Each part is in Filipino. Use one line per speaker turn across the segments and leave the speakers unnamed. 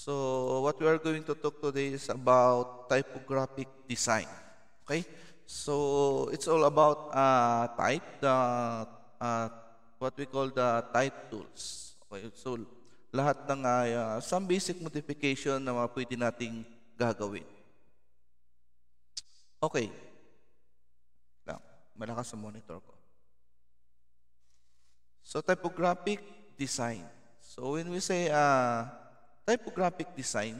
So what we are going to talk today is about typographic design. Okay, so it's all about uh, type, the uh, what we call the type tools. Okay, so lahat ng uh, some basic modification na mga pwede nating gagawin. Okay. Lang, malakas sa monitor ko. So typographic design. So when we say uh, typographic design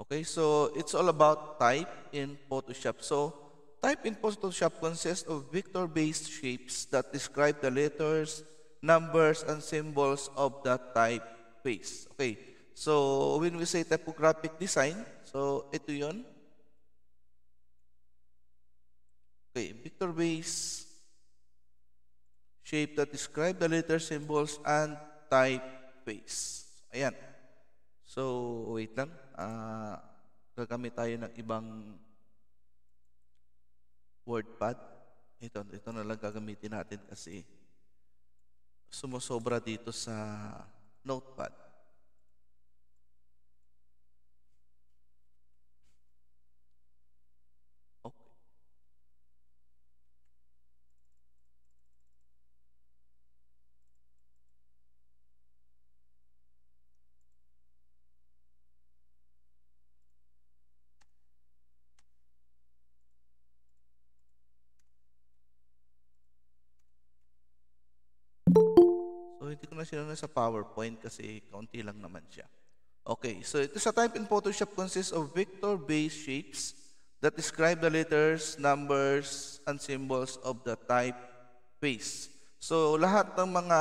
Okay, so it's all about type in Photoshop. So type in Photoshop consists of vector-based shapes that describe the letters, numbers, and symbols of that typeface. Okay, so when we say typographic design, so ito yon. Okay, vector-based shape that describe the letter symbols and typeface. Ayan. So, wait lang. Uh, gagamit tayo ng ibang WordPad. Ito, ito na lang gagamitin natin kasi sumusobra dito sa notepad. siya na sa PowerPoint kasi kaunti lang naman siya. Okay, so ito sa type in Photoshop consists of vector-based shapes that describe the letters, numbers, and symbols of the type face. So lahat ng mga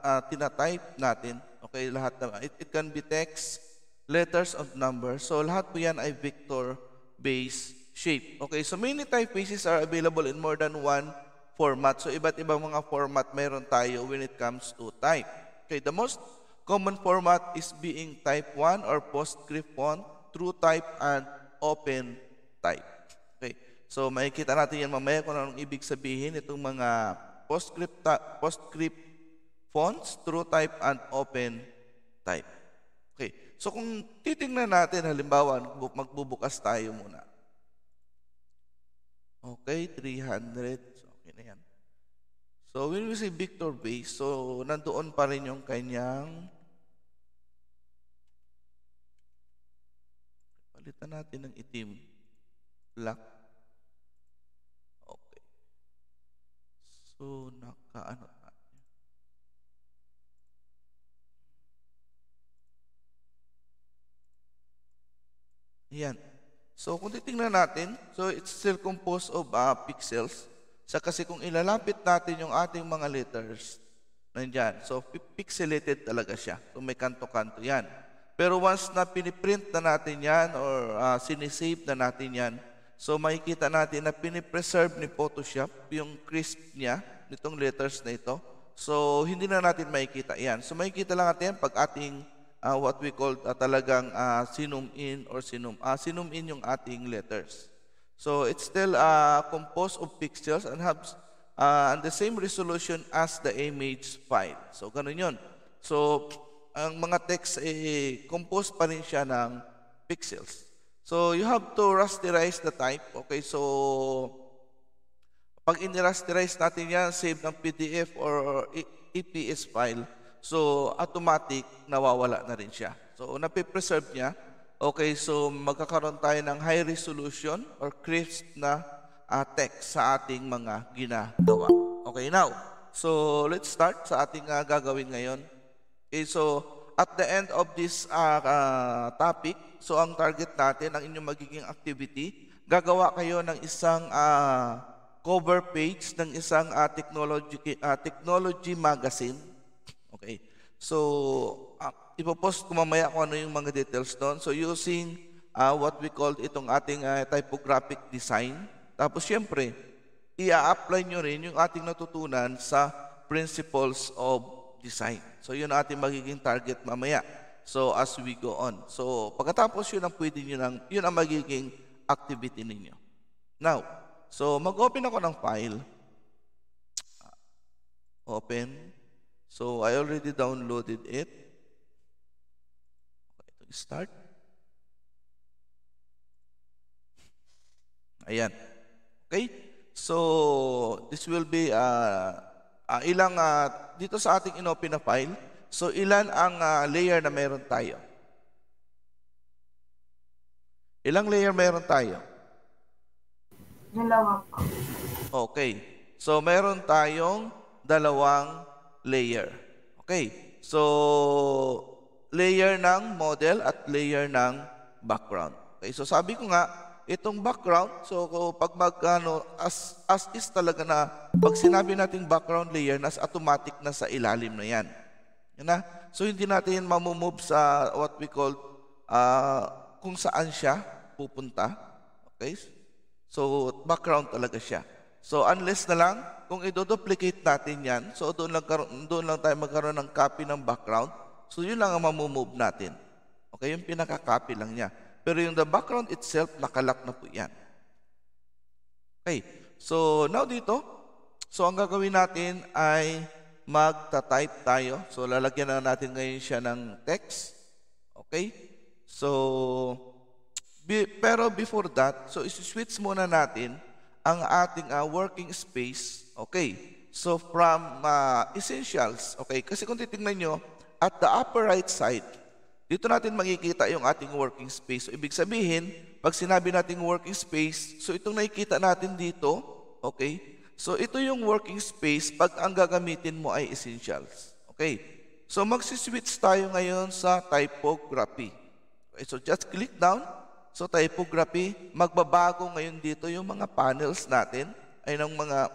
uh, tinatype natin, okay, lahat na, it, it can be text, letters, and numbers. So lahat po yan ay vector-based shape. Okay, so many typefaces are available in more than one format. So iba't ibang mga format meron tayo when it comes to type. Okay, the most common format is being type 1 or PostScript font, true type, and open type. Okay, so makikita natin yan mamaya kung anong ibig sabihin itong mga PostScript, PostScript fonts, true type, and open type. Okay, so kung titingnan natin, halimbawa, magbubukas tayo muna. Okay, 300. So, okay na yan. So when we say victor base, so nandoon pa rin yung kanyang palitan natin ng itim, black. Okay. So nakaano natin. Ayan. So kung titingnan natin, so it's still composed of uh, pixels. Sa so, kasi kung ilalapit natin yung ating mga letters, nandyan. So, pixelated talaga siya. So, may kanto-kanto yan. Pero once na piniprint na natin yan or uh, sinisave na natin yan, so makikita natin na pinipreserve ni Photoshop yung crisp niya, nitong letters na ito. So, hindi na natin makikita yan. So, makikita lang natin pag ating uh, what we call uh, talagang uh, sinum in or sinum, uh, sinum in yung ating letters. So it's still uh, composed of pixels and has uh, the same resolution as the image file. So ganun yun. So ang mga text eh, composed pa rin siya ng pixels. So you have to rasterize the type. Okay, so pag in-rasterize natin yan, save ng PDF or EPS file, so automatic nawawala na rin siya. So napipreserve niya Okay, so magkakaroon tayo ng high resolution or crisp na uh, text sa ating mga ginagawa. Okay, now, so let's start sa ating uh, gagawin ngayon. Okay, so at the end of this uh, uh, topic, so ang target natin, ang inyong magiging activity, gagawa kayo ng isang uh, cover page ng isang uh, technology, uh, technology magazine. Okay, so uh, ipopost ko mamaya kung ano yung mga details doon. So using uh, what we call itong ating uh, typographic design. Tapos syempre, i-apply nyo rin yung ating natutunan sa principles of design. So yun ating magiging target mamaya. So as we go on. So pagkatapos yun ang pwede nyo nang, yun ang magiging activity ninyo. Now, so mag-open ako ng file. Open. So I already downloaded it. Start. Ayan. Okay? So, this will be uh, uh, ilang, uh, dito sa ating inopen na file, so ilan ang uh, layer na meron tayo? Ilang layer meron tayo? Dalawa po. Okay. So, meron tayong dalawang layer. Okay. So, layer ng model at layer ng background. Okay, so sabi ko nga, itong background, so pag mag, ano, as, as is talaga na, pag sinabi nating background layer, nas automatic na sa ilalim na yan. Yan na. So hindi natin mamumove sa what we call, uh, kung saan siya pupunta. Okay? So background talaga siya. So unless na lang, kung i-duplicate natin yan, so doon lang, doon lang tayo magkaroon ng copy ng background, So yun lang ang mamumove natin. Okay, yung pinaka-copy lang niya. Pero yung the background itself, nakalak na po yan. Okay, so now dito, so ang gagawin natin ay magta-type tayo. So lalagyan na natin ngayon siya ng text. Okay, so be, pero before that, so isi-switch muna natin ang ating uh, working space. Okay, so from uh, essentials, okay, kasi kung titingnan nyo, at the upper right side, dito natin makikita yung ating working space. So, ibig sabihin, pag sinabi nating working space, so itong nakikita natin dito, okay? So, ito yung working space pag ang gagamitin mo ay essentials. Okay? So, magsiswitch tayo ngayon sa typography. Okay, so, just click down. So, typography, magbabago ngayon dito yung mga panels natin ay ng mga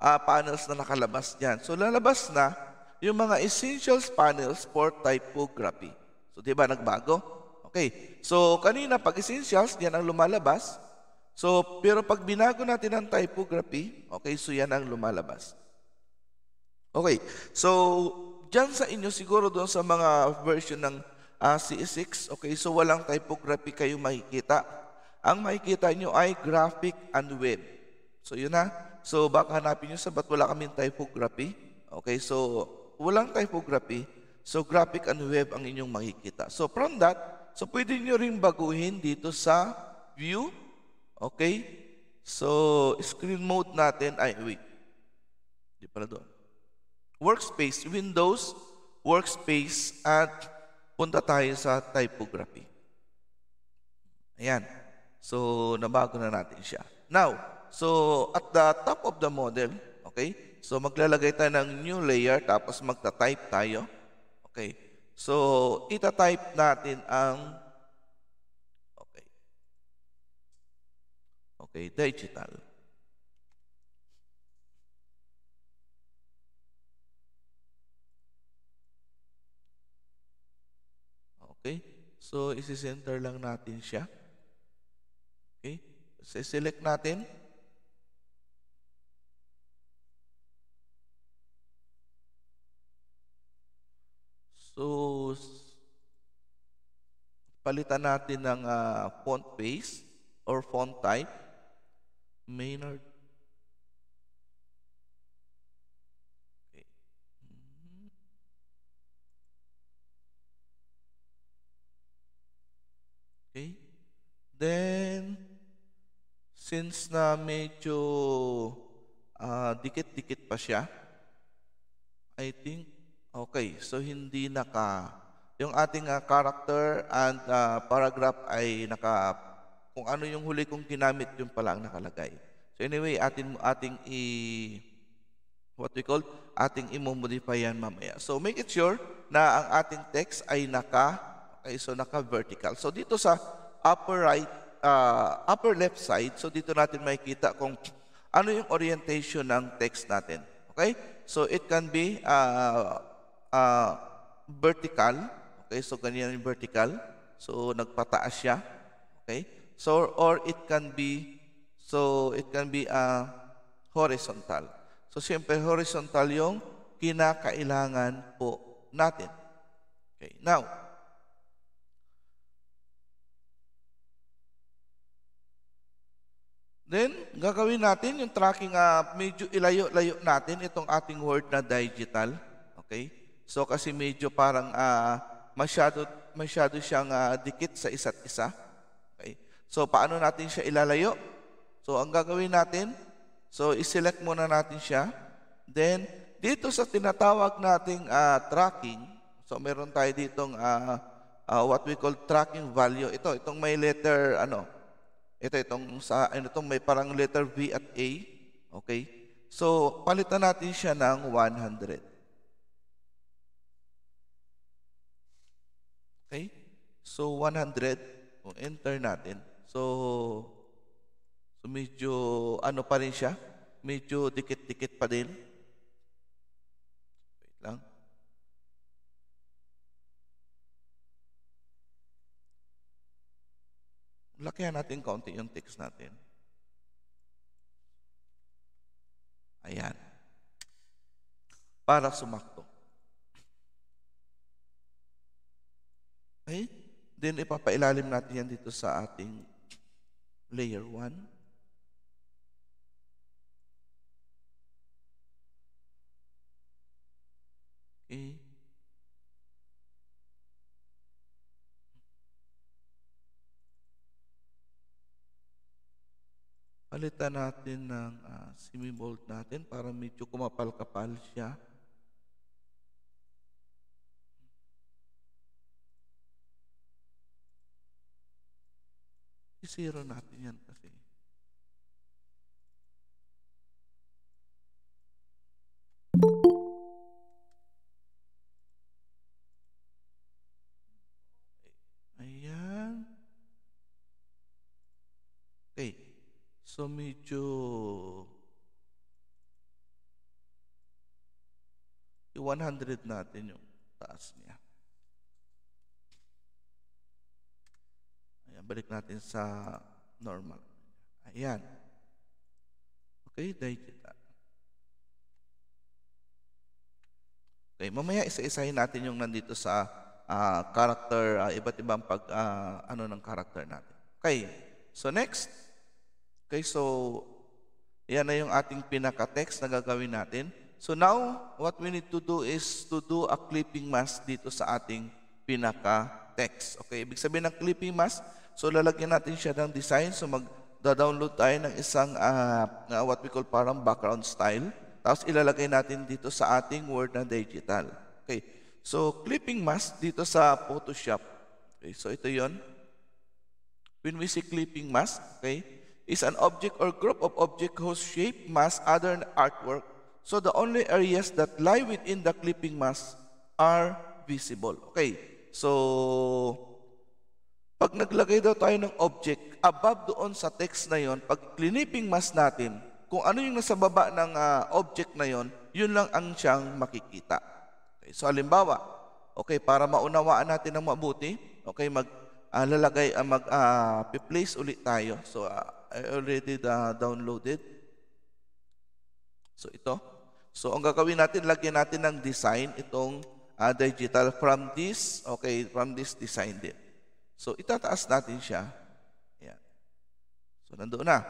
uh, panels na nakalabas dyan. So, lalabas na yung mga essentials panels for typography. So, di ba nagbago? Okay. So, kanina pag essentials, yan ang lumalabas. So, pero pag binago natin ang typography, okay, so yan ang lumalabas. Okay. So, dyan sa inyo siguro doon sa mga version ng uh, ah, CE6, okay, so walang typography kayo makikita. Ang makikita nyo ay graphic and web. So, yun na. So, baka hanapin nyo sa ba't wala kaming typography. Okay, so walang typography, so graphic and web ang inyong makikita. So from that, so pwede nyo ring baguhin dito sa view. Okay? So screen mode natin, ay wait, hindi pala doon. Workspace, Windows, Workspace, at punta tayo sa typography. Ayan. So, nabago na natin siya. Now, so at the top of the model, okay, So maglalagay tayo ng new layer tapos magta-type tayo. Okay. So ita-type natin ang Okay. Okay, digital. Okay? So isi-center lang natin siya. Okay? si select natin So, palitan natin ng uh, font face or font type. Maynard. Okay. okay. Then, since na medyo uh, dikit-dikit pa siya, I think Okay, so hindi naka, yung ating uh, character and uh, paragraph ay naka, kung ano yung huli kong ginamit, yung pala ang nakalagay. So anyway, atin, ating i, what we call, ating i-modify yan mamaya. So make it sure na ang ating text ay naka, okay, so naka-vertical. So dito sa upper right, uh, upper left side, so dito natin makikita kung ano yung orientation ng text natin. Okay? So it can be uh, uh, vertical. Okay, so ganyan yung vertical. So nagpataas siya. Okay? So or it can be so it can be uh, horizontal. So siyempre horizontal yung kinakailangan po natin. Okay. Now, Then, gagawin natin yung tracking, uh, medyo ilayo-layo natin itong ating word na digital. Okay? So kasi medyo parang uh, masyado, masyado siyang uh, dikit sa isa't isa. Okay. So paano natin siya ilalayo? So ang gagawin natin, so iselect muna natin siya. Then dito sa tinatawag nating uh, tracking, so meron tayo ditong uh, uh, what we call tracking value. Ito, itong may letter ano, ito itong sa ano itong may parang letter V at A. Okay? So palitan natin siya ng 100. Okay? So, 100. Kung enter natin. So, so medyo ano pa rin siya. Medyo dikit-dikit pa din. Wait lang. Lakihan natin kaunti yung text natin. Ayan. Para sumakto. Then ipapailalim natin yan dito sa ating layer 1. Okay. Palitan natin ng uh, ah, semi-volt natin para medyo kumapal-kapal siya. Isisira natin yan kasi. Ayan. Okay. So medyo i-100 natin yung taas niya. balik natin sa normal. Ayan. Okay, dahil Okay, mamaya isa-isahin natin yung nandito sa uh, character, uh, iba't ibang pag, uh, ano ng character natin. Okay, so next. Okay, so yan na yung ating pinaka-text na gagawin natin. So now, what we need to do is to do a clipping mask dito sa ating pinaka-text. Okay, ibig sabihin ng clipping mask, So lalagyan natin siya ng design. So mag-download tayo ng isang uh, uh, what we call parang background style. Tapos ilalagay natin dito sa ating Word na digital. Okay. So clipping mask dito sa Photoshop. Okay. So ito yon. When we say clipping mask, okay, is an object or group of object whose shape, mass, other artwork. So the only areas that lie within the clipping mask are visible. Okay. So pag naglagay daw tayo ng object, above doon sa text na yon, pag clinipping mas natin, kung ano yung nasa baba ng uh, object na yon, yun lang ang siyang makikita. Okay, so halimbawa, okay, para maunawaan natin ng mabuti, okay, mag uh, lalagay, uh, mag uh, place ulit tayo. So uh, I already uh, downloaded. So ito. So ang gagawin natin, lagyan natin ng design itong uh, digital from this, okay, from this design din. So, itataas natin siya. Ayan. So, nandoon na.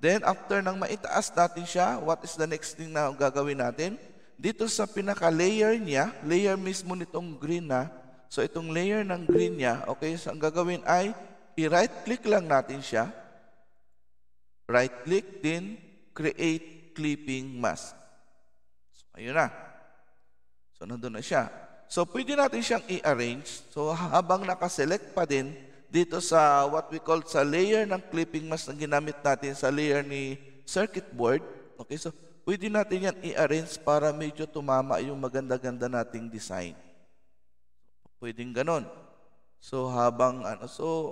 Then, after nang maitaas natin siya, what is the next thing na gagawin natin? Dito sa pinaka-layer niya, layer mismo nitong green na, so itong layer ng green niya, okay, so ang gagawin ay, i-right-click lang natin siya. Right-click din, create clipping mask. So, ayun na. So, nandun na siya. So pwede natin siyang i-arrange. So habang nakaselect pa din dito sa what we call sa layer ng clipping mask na ginamit natin sa layer ni circuit board. Okay, so pwede natin yan i-arrange para medyo tumama yung maganda-ganda nating design. Pwedeng ganon. So habang ano, so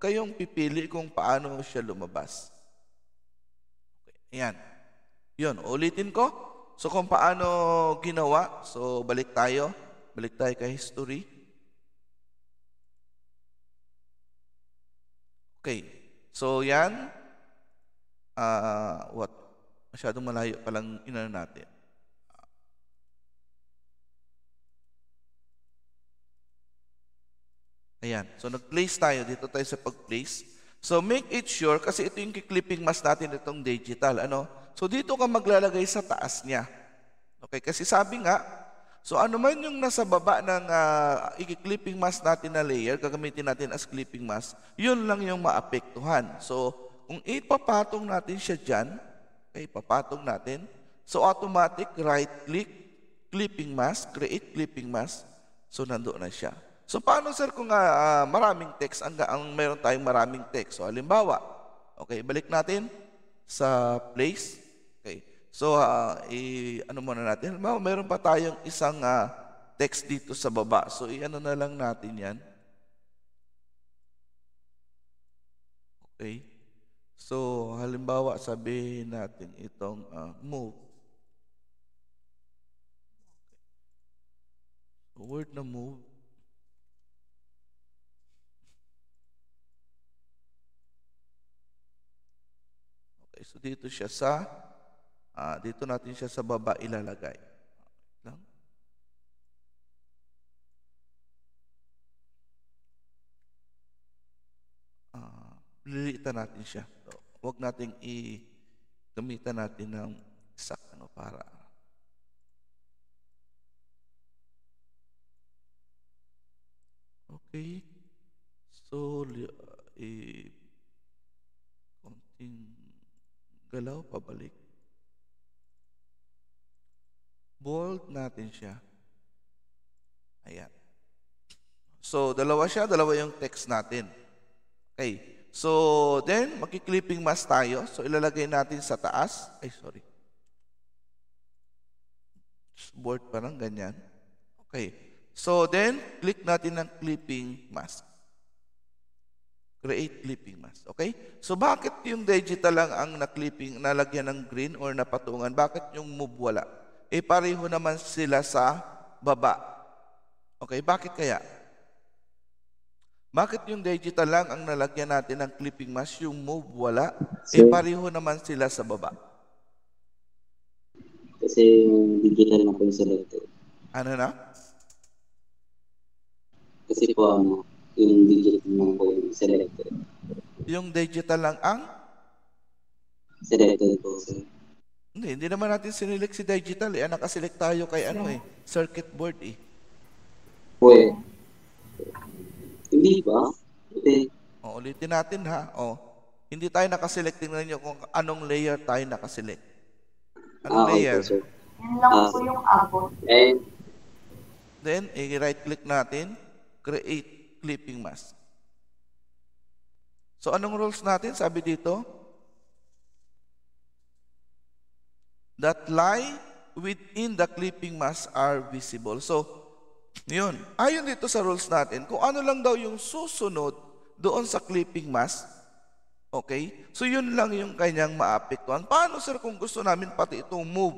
kayong pipili kung paano siya lumabas. Okay, ayan. Yun, ulitin ko. So kung paano ginawa, so balik tayo. Balik tayo kay history. Okay. So yan, uh, what? Masyadong malayo palang inano natin. Ayan. So nag-place tayo. Dito tayo sa pag-place. So make it sure, kasi ito yung kiklipping mas natin itong digital. Ano? So dito ka maglalagay sa taas niya. Okay, kasi sabi nga, So ano man yung nasa baba ng uh, i-clipping mask natin na layer, gagamitin natin as clipping mask, yun lang yung maapektuhan. So kung ipapatong natin siya dyan, okay, papatong natin, so automatic right click, clipping mask, create clipping mask, so nandoon na siya. So paano sir kung uh, maraming text, ang, ang meron tayong maraming text? So halimbawa, okay, balik natin sa place, So, uh, i, ano muna natin? Halimbawa, mayroon pa tayong isang uh, text dito sa baba. So, i-ano na lang natin yan. Okay? So, halimbawa, sabihin natin itong uh, move. So, word na move. Okay, so dito siya sa Uh, dito natin siya sa baba ilalagay. Lang. Uh, natin siya. So, huwag nating i gamitan natin ng sa ano para Okay. So, i eh, konting galaw pabalik. Bold natin siya. Ayan. So, dalawa siya, dalawa yung text natin. Okay. So, then, makiklipping mask tayo. So, ilalagay natin sa taas. Ay, sorry. Board parang ganyan. Okay. So, then, click natin ng clipping mask. Create clipping mask. Okay? So, bakit yung digital lang ang na-clipping, nalagyan ng green or napatungan? Bakit yung move wala? eh pareho naman sila sa baba. Okay, bakit kaya? Bakit yung digital lang ang nalagyan natin ng clipping mask, yung move wala? Kasi, eh pareho naman sila sa baba. Kasi yung digital na po yung selected. Eh. Ano na? Kasi po ano, yung digital lang po yung selected. Eh. Yung digital lang ang? Selector po, sir. Hindi, hindi naman natin sinilek si digital eh. Ah, nakaselect tayo kay ano eh, circuit board eh. Uy. Hindi ba? Hindi. O, ulitin natin ha. O, hindi tayo nakaselect. Tingnan nyo kung anong layer tayo nakaselect. Anong ah, layer? Okay, sir. Yan lang ah. po yung abot. And, Then, i-right click natin. Create clipping mask. So, anong rules natin? Sabi dito, that lie within the clipping mass are visible. So, yun. Ayon dito sa rules natin, kung ano lang daw yung susunod doon sa clipping mass, okay? So, yun lang yung kanyang maapektuhan. Paano, sir, kung gusto namin pati itong move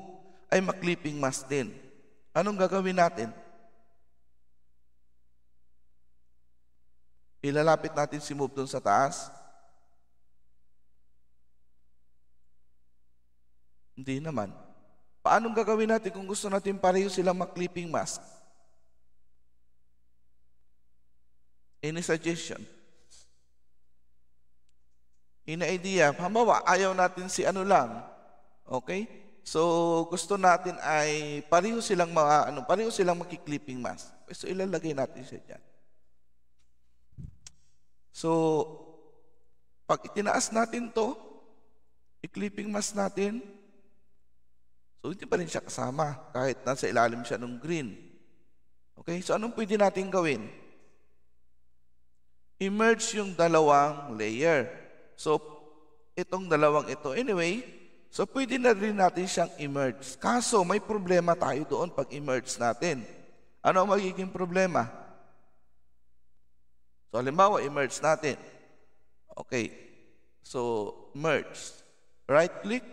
ay ma-clipping mass din? Anong gagawin natin? Ilalapit natin si move doon sa taas. Hindi naman. Paanong gagawin natin kung gusto natin pareho silang mag-clipping mask? Any suggestion? In idea? Hamawa, ayaw natin si ano lang. Okay? So, gusto natin ay pareho silang mga, ano, pareho silang makiklipping mask. So, ilalagay natin siya dyan. So, pag itinaas natin to, i-clipping mask natin, So hindi pa rin siya kasama kahit nasa ilalim siya ng green. Okay? So anong pwede natin gawin? Emerge yung dalawang layer. So itong dalawang ito. Anyway, so pwede na rin natin siyang emerge. Kaso may problema tayo doon pag emerge natin. Ano ang magiging problema? So halimbawa, emerge natin. Okay. So merge. Right click,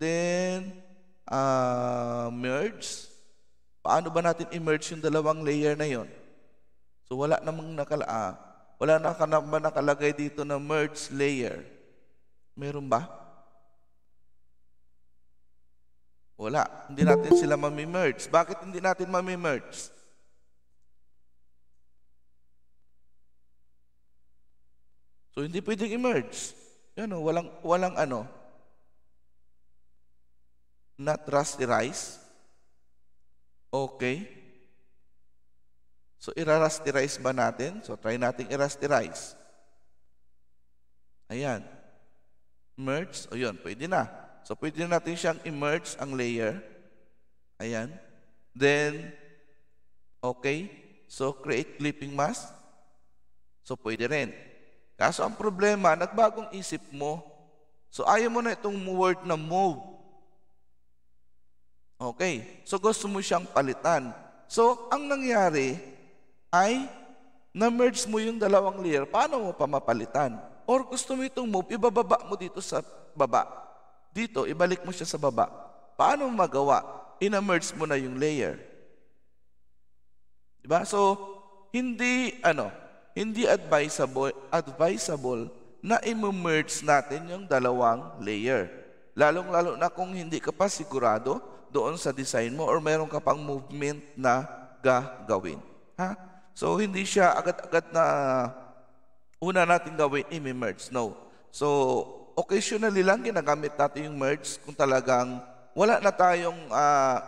then uh, merge. Paano ba natin i-merge yung dalawang layer na yon? So wala namang nakala, ah, wala na ka naman nakalagay dito na merge layer. Meron ba? Wala. Hindi natin sila mamimerge. Bakit hindi natin mamimerge? So hindi pwedeng i-merge. Yan, oh, walang, walang ano, not rusty rice. Okay. So, irarusterize ba natin? So, try natin irusterize. Ayan. Merge. O yun, pwede na. So, pwede na natin siyang i ang layer. Ayan. Then, okay. So, create clipping mask. So, pwede rin. Kaso, ang problema, nagbagong isip mo. So, ayaw mo na itong word na move. Okay, so gusto mo siyang palitan. So, ang nangyari ay na-merge mo yung dalawang layer. Paano mo pa mapalitan? Or gusto mo itong move, ibababa mo dito sa baba. Dito, ibalik mo siya sa baba. Paano mo magawa? Ina-merge mo na yung layer. Diba? So, hindi, ano, hindi advisable, advisable na i-merge natin yung dalawang layer. Lalong-lalo na kung hindi ka pa sigurado doon sa design mo or meron ka pang movement na gagawin. Ha? So, hindi siya agad-agad na uh, una natin gawin, i-merge. No. So, occasionally lang ginagamit natin yung merge kung talagang wala na tayong uh,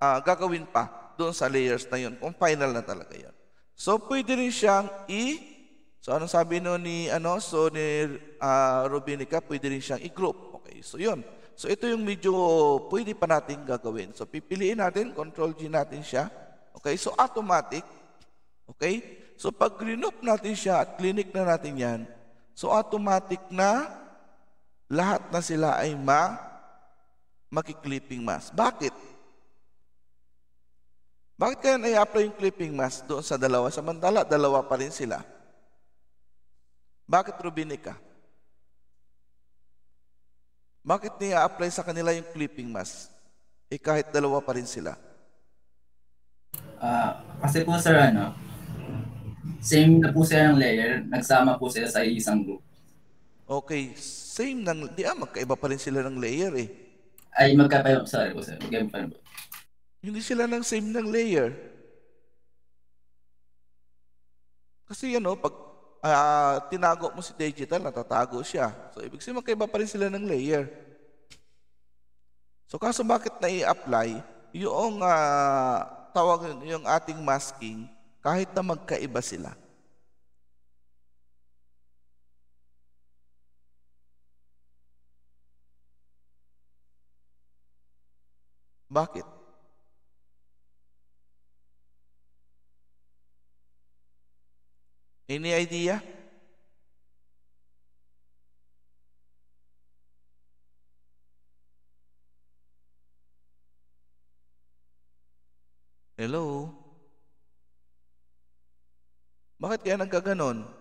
uh, gagawin pa doon sa layers na yun, kung final na talaga yun. So, pwede rin siyang i- So, anong sabi no ni, ano, so ni uh, Rubinica, pwede rin siyang i-group. Okay, so yun. So ito yung medyo pwede pa natin gagawin. So pipiliin natin, control G natin siya. Okay, so automatic. Okay, so pag clean natin siya at clinic na natin yan, so automatic na lahat na sila ay ma makiklipping mask. Bakit? Bakit kaya na-apply yung clipping mask doon sa dalawa? Samantala, dalawa pa rin sila. Bakit Rubinica? Bakit niya apply sa kanila yung clipping mask? Eh kahit dalawa pa rin sila. Uh, kasi po sir, ano, same na po sila ng layer, nagsama po sila sa isang group. Okay, same nang, di ah, magkaiba pa rin sila ng layer eh.
Ay, magkaiba, sorry po sir, magkaiba pa rin
Hindi sila ng same ng layer. Kasi ano, pag uh, tinago mo si digital, natatago siya. So, ibig sabihin magkaiba pa rin sila ng layer. So, kaso bakit na apply yung uh, tawag yung ating masking kahit na magkaiba sila? Bakit? Any idea? Hello? Bakit kaya nagkaganon?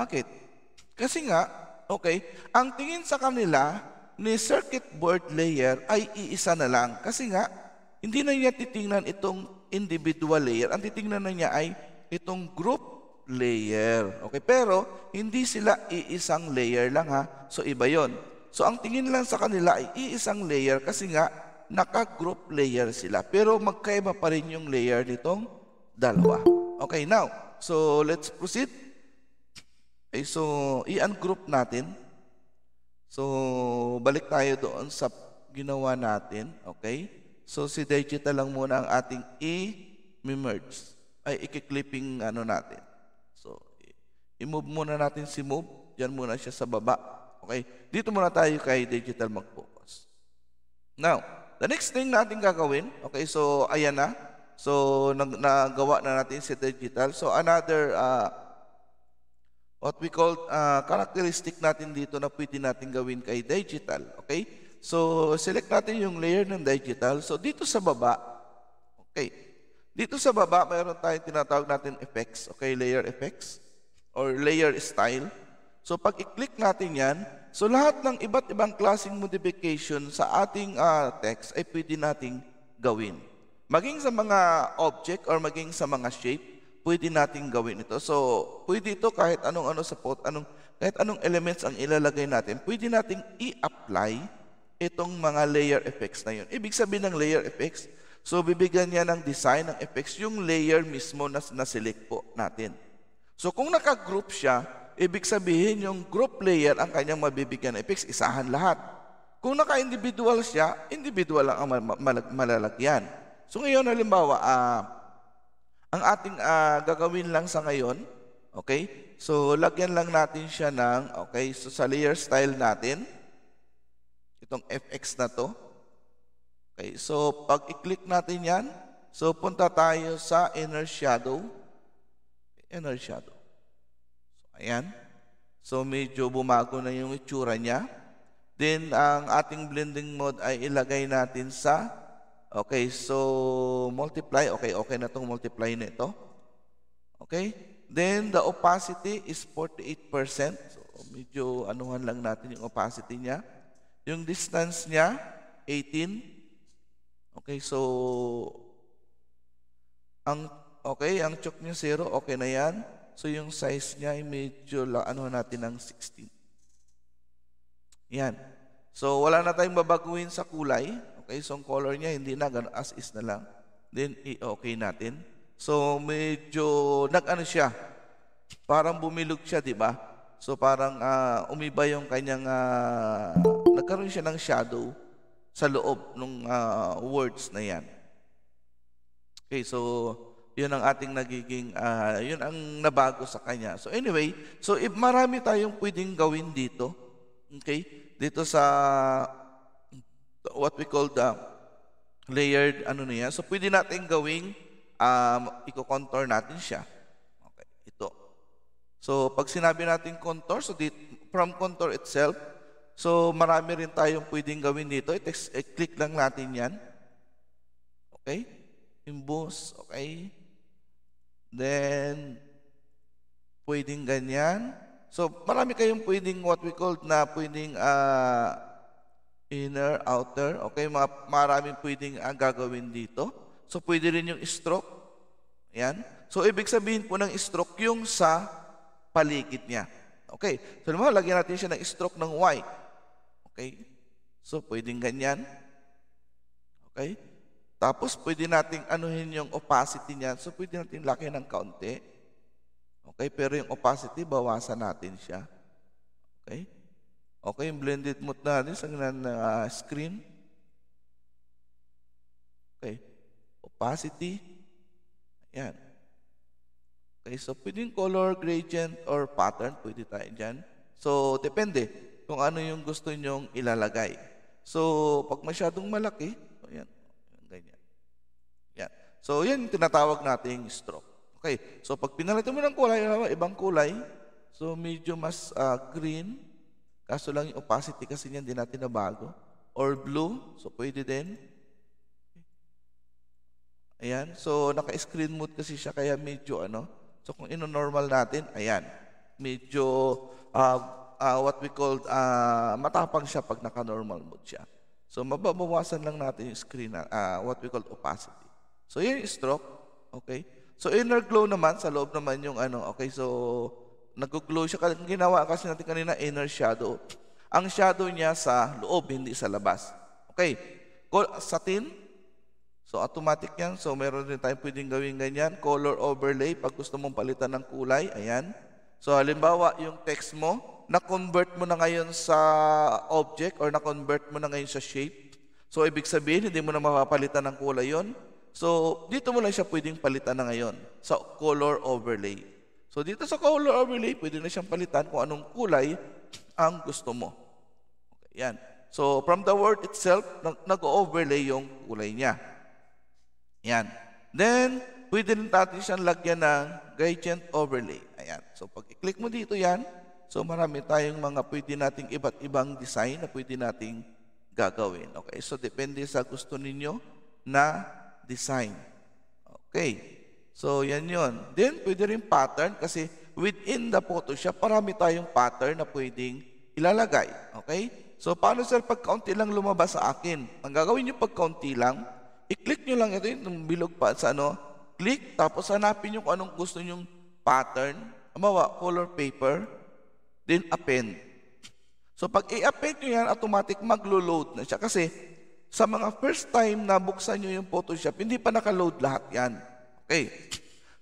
Bakit? Kasi nga, okay, ang tingin sa kanila ni circuit board layer ay iisa na lang. Kasi nga, hindi na niya titingnan itong individual layer. Ang titingnan na niya ay itong group layer. Okay, pero hindi sila iisang layer lang ha. So iba yon. So ang tingin lang sa kanila ay iisang layer kasi nga naka-group layer sila. Pero magkaiba pa rin yung layer nitong dalawa. Okay, now, so let's proceed. Okay, eh, so i-ungroup natin. So balik tayo doon sa ginawa natin. Okay? So si digital lang muna ang ating i-merge. Ay, i-clipping ano natin. So i-move muna natin si move. Diyan muna siya sa baba. Okay? Dito muna tayo kay digital mag-focus. Now, the next thing natin gagawin. Okay, so ayan na. So nag nagawa na natin si digital. So another uh, What we call uh, characteristic natin dito na pwede natin gawin kay digital. Okay? So, select natin yung layer ng digital. So, dito sa baba, okay, dito sa baba, mayroon tayong tinatawag natin effects. Okay, layer effects or layer style. So, pag i-click natin yan, so lahat ng iba't ibang klaseng modification sa ating uh, text ay pwede nating gawin. Maging sa mga object or maging sa mga shape, pwede nating gawin ito. So, pwede ito kahit anong ano sa pot, anong kahit anong elements ang ilalagay natin, pwede nating i-apply itong mga layer effects na 'yon. Ibig sabihin ng layer effects, so bibigyan niya ng design ng effects yung layer mismo na na-select po natin. So kung naka-group siya, ibig sabihin yung group layer ang kanyang mabibigyan ng effects, isahan lahat. Kung naka-individual siya, individual lang ang malalagyan. So ngayon, halimbawa, ah, uh, ang ating uh, gagawin lang sa ngayon, okay? So, lagyan lang natin siya ng, okay, so sa layer style natin, itong FX na to. Okay, so pag i-click natin yan, so punta tayo sa inner shadow. Inner shadow. So, ayan. So, medyo bumago na yung itsura niya. Then, ang ating blending mode ay ilagay natin sa Okay, so multiply. Okay, okay na itong multiply na ito. Okay? Then, the opacity is 48%. So, medyo anuhan lang natin yung opacity niya. Yung distance niya, 18. Okay, so, ang, okay, ang chok niya 0, okay na yan. So, yung size niya, ay medyo, anuhan natin ng 16. Yan. So, wala na tayong babaguhin sa kulay. Okay, so ang color niya hindi na ganun as is na lang. Then i-okay natin. So medyo nag-ano siya. Parang bumilog siya, 'di ba? So parang uh, umiba yung kanyang uh, nagkaroon siya ng shadow sa loob ng uh, ah, words na 'yan. Okay, so yun ang ating nagiging, uh, yun ang nabago sa kanya. So anyway, so if marami tayong pwedeng gawin dito, okay, dito sa what we call the layered ano na yan. So pwede natin gawing um, i-contour natin siya. Okay, ito. So pag sinabi natin contour, so dit, from contour itself, so marami rin tayong pwedeng gawin dito. I-click eh, lang natin yan. Okay? Emboss, okay? Then, pwedeng ganyan. So marami kayong pwedeng what we call na pwedeng uh, inner, outer. Okay, mga, maraming pwedeng ang ah, gagawin dito. So, pwede rin yung stroke. Yan. So, ibig sabihin po ng stroke yung sa paligid niya. Okay. So, naman, lagyan natin siya ng stroke ng Y. Okay. So, pwedeng ganyan. Okay. Tapos, pwede nating anuhin yung opacity niya. So, pwede nating laki ng kaunti. Okay. Pero yung opacity, bawasan natin siya. Okay. Okay, yung blended mode natin sa na, uh, screen. Okay. Opacity. Ayan. Okay, so pwedeng color gradient or pattern. Pwede tayo dyan. So, depende kung ano yung gusto nyong ilalagay. So, pag masyadong malaki, so yan, ganyan. Yan. So, yan yung tinatawag nating stroke. Okay, so pag pinalitan mo ng kulay, ibang kulay, so medyo mas uh, green, Kaso lang yung opacity kasi niyan din natin nabago. Or blue, so pwede din. Ayan, so naka-screen mode kasi siya kaya medyo ano. So kung ino-normal natin, ayan, medyo uh, uh, what we call uh, ah, matapang siya pag naka-normal mode siya. So mababawasan lang natin yung screen, uh, what we call opacity. So yun yung stroke, okay? So inner glow naman, sa loob naman yung ano, okay, so nag-glow siya. Ang ginawa kasi natin kanina, inner shadow. Ang shadow niya sa loob, hindi sa labas. Okay. Satin. So, automatic yan. So, meron din tayong pwedeng gawin ganyan. Color overlay. Pag gusto mong palitan ng kulay, ayan. So, halimbawa, yung text mo, na-convert mo na ngayon sa object or na-convert mo na ngayon sa shape. So, ibig sabihin, hindi mo na mapapalitan ng kulay yon So, dito mo lang siya pwedeng palitan na ngayon sa color overlay. So dito sa color overlay, pwede na siyang palitan kung anong kulay ang gusto mo. Okay, yan. So from the word itself, nag-overlay yung kulay niya. Yan. Then, pwede rin natin siyang lagyan ng gradient overlay. Ayan. So pag i-click mo dito yan, so marami tayong mga pwede nating iba't ibang design na pwede nating gagawin. Okay, so depende sa gusto ninyo na design. Okay. So, yan yon. Then, pwede rin pattern kasi within the Photoshop, parami tayong pattern na pwedeng ilalagay. Okay? So, paano sir pagkaunti lang lumabas sa akin? Ang gagawin nyo pagkaunti lang, i-click nyo lang ito yung bilog pa sa ano, click, tapos hanapin nyo kung anong gusto nyong pattern. Amawa, color paper, then append. So, pag i-append nyo yan, automatic maglo-load na siya. Kasi, sa mga first time na buksan nyo yung Photoshop, hindi pa naka-load lahat yan. Okay. Eh,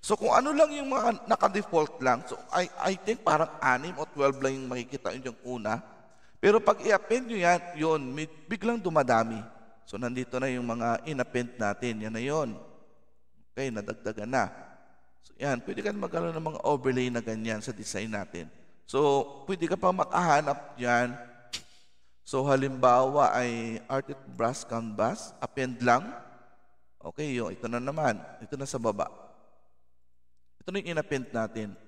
so kung ano lang yung mga naka-default lang, so I, I think parang 6 o 12 lang yung makikita yun yung una. Pero pag i-append nyo yan, yun, biglang dumadami. So nandito na yung mga in-append natin, yan na yun. Okay, nadagdagan na. So yan, pwede ka magkaroon ng mga overlay na ganyan sa design natin. So pwede ka pa makahanap yan. So halimbawa ay art brush Canvas, append lang. Okay, yung ito na naman. Ito na sa baba. Ito na yung inapint natin.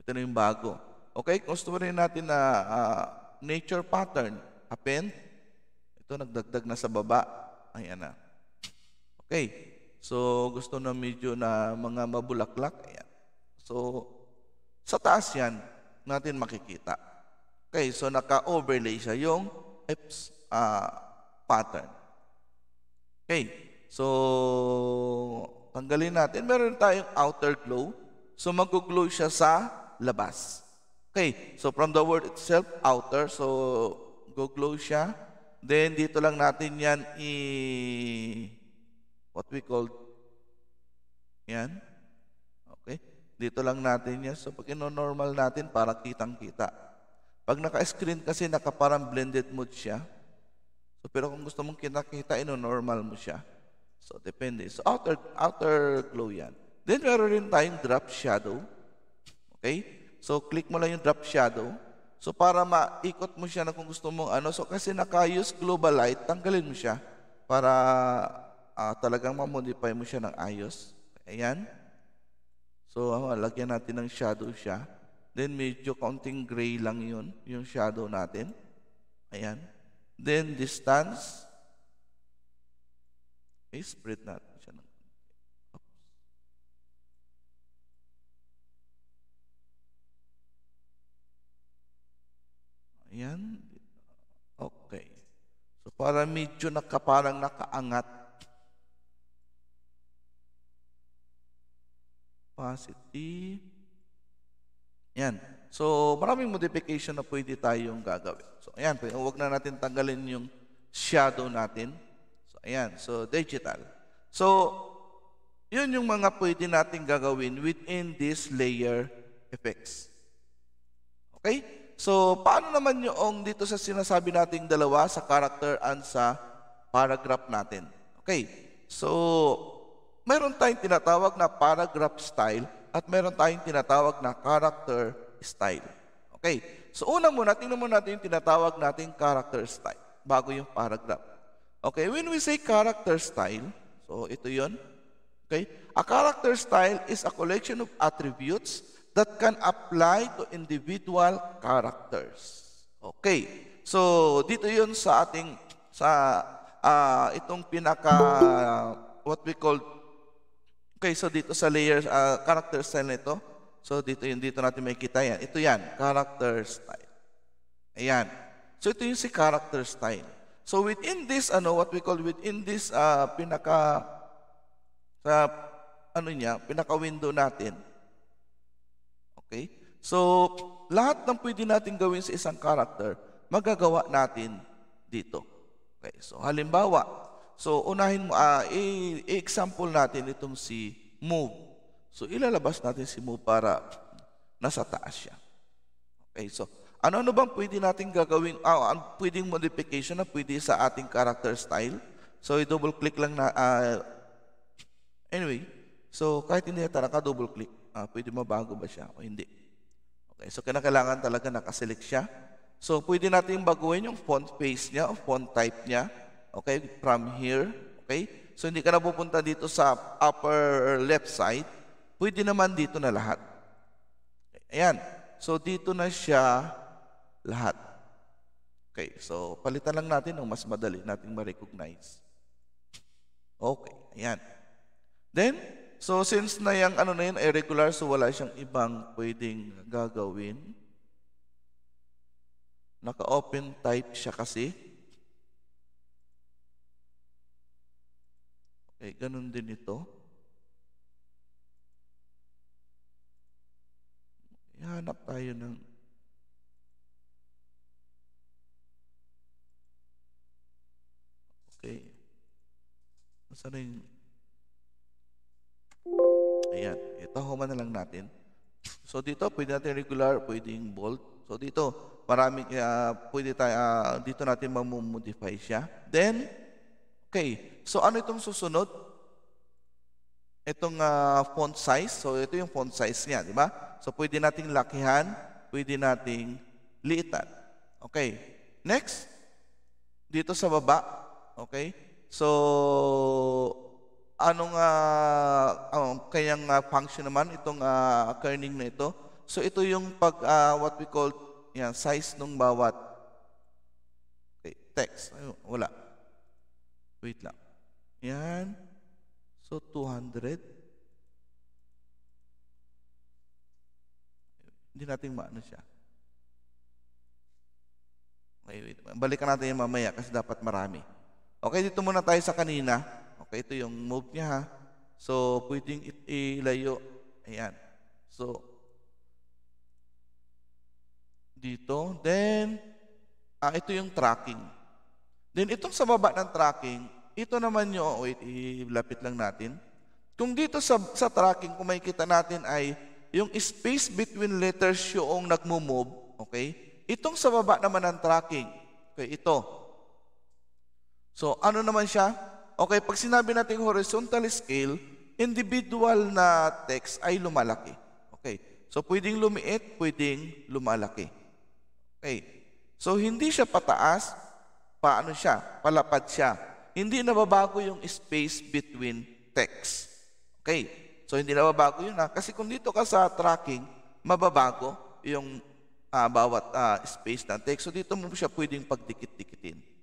Ito na yung bago. Okay, gusto rin natin na uh, nature pattern. Append. Ito nagdagdag na sa baba. Ayan na. Okay. So, gusto na medyo na mga mabulaklak. Ayan. So, sa taas yan, natin makikita. Okay, so naka-overlay siya yung EPS uh, ah, pattern. Okay. So, tanggalin natin. Meron tayong outer glow. So, mag-glow siya sa labas. Okay, so from the word itself, outer. So, go-glow siya. Then, dito lang natin yan i... What we call... Yan. Okay. Dito lang natin yan. So, pag normal natin, para kitang-kita. Pag naka-screen kasi, naka-parang blended mode siya. So, pero kung gusto mong kita-kita, ino-normal mo siya. So, depende. So, outer, outer glow yan. Then, meron rin tayong drop shadow. Okay? So, click mo lang yung drop shadow. So, para maikot mo siya na kung gusto mong ano. So, kasi naka-use global light, tanggalin mo siya para uh, talagang ma-modify mo siya ng ayos. Ayan. So, uh, lagyan natin ng shadow siya. Then, medyo counting gray lang yun, yung shadow natin. Ayan. Then, distance. May eh, spread natin siya ng apos. Ayan. Okay. So para medyo nakaparang nakaangat. Positive. Yan. So maraming modification na pwede tayong gagawin. So ayan, huwag na natin tanggalin yung shadow natin. Ayan, so digital. So, yun yung mga pwede natin gagawin within this layer effects. Okay? So, paano naman yung dito sa sinasabi nating dalawa sa character and sa paragraph natin? Okay. So, meron tayong tinatawag na paragraph style at meron tayong tinatawag na character style. Okay. So, una muna, tingnan muna natin yung tinatawag nating character style bago yung paragraph. Okay, when we say character style, so ito yon. Okay? A character style is a collection of attributes that can apply to individual characters. Okay. So, dito yon sa ating, sa uh, itong pinaka, uh, what we call, okay, so dito sa layer, uh, character style nito. So, dito yun, dito natin makikita yan. Ito yan, character style. Ayan. So, ito yung si character style. So within this ano what we call within this uh, pinaka sa uh, ano niya, pinaka window natin. Okay? So lahat ng pwede nating gawin sa isang character, magagawa natin dito. Okay. So halimbawa, so unahin mo uh, i-example natin itong si move. So ilalabas natin si move para nasa taas siya. Okay, so ano-ano bang pwede natin gagawin? Ah, ang pwedeng modification na pwede sa ating character style. So, i-double click lang na. Uh, anyway, so kahit hindi natin naka-double click, ah, pwede mabago ba siya o hindi? Okay, so kailangan talaga nakaselect siya. So, pwede natin baguhin yung font face niya o font type niya. Okay, from here. Okay, so hindi ka na pupunta dito sa upper left side. Pwede naman dito na lahat. Okay, ayan. So, dito na siya lahat. Okay, so palitan lang natin ng mas madali nating ma-recognize. Okay, ayan. Then, so since na yung ano na yun, regular, so wala siyang ibang pwedeng gagawin. Naka-open type siya kasi. Okay, ganun din ito. Hanap tayo ng Okay. Saan na yung... Ayan. Ito, huma na lang natin. So dito, pwede natin regular, pwede pwedeng bold. So dito, marami, uh, pwede tayo, uh, ah, dito natin mamumodify siya. Then, okay. So ano itong susunod? Itong uh, font size. So ito yung font size niya, di ba? So pwede nating lakihan, pwede nating liitan. Okay. Next, dito sa baba, Okay? So, anong uh, um, kanyang uh, function naman itong uh, kerning na ito? So, ito yung pag, uh, what we call, yan, size ng bawat okay, text. Ay, wala. Wait lang. Yan. So, 200. Hindi natin maano siya. Okay, wait. Balikan natin yan mamaya kasi dapat marami. Okay, dito muna tayo sa kanina. Okay, ito yung move niya ha. So, pwedeng ilayo. Ayan. So, dito. Then, ah, ito yung tracking. Then, itong sa baba ng tracking, ito naman yung, oh, wait, ilapit lang natin. Kung dito sa, sa tracking, kung makikita natin ay yung space between letters yung nagmo-move, okay? Itong sa baba naman ng tracking, okay, ito, So, ano naman siya? Okay, pag sinabi natin horizontal scale, individual na text ay lumalaki. Okay, so pwedeng lumiit, pwedeng lumalaki. Okay, so hindi siya pataas, paano siya? Palapad siya. Hindi nababago yung space between text. Okay, so hindi nababago yun ha. Kasi kung dito ka sa tracking, mababago yung uh, bawat uh, space ng text. So dito mo siya pwedeng pagdikit-dikitin.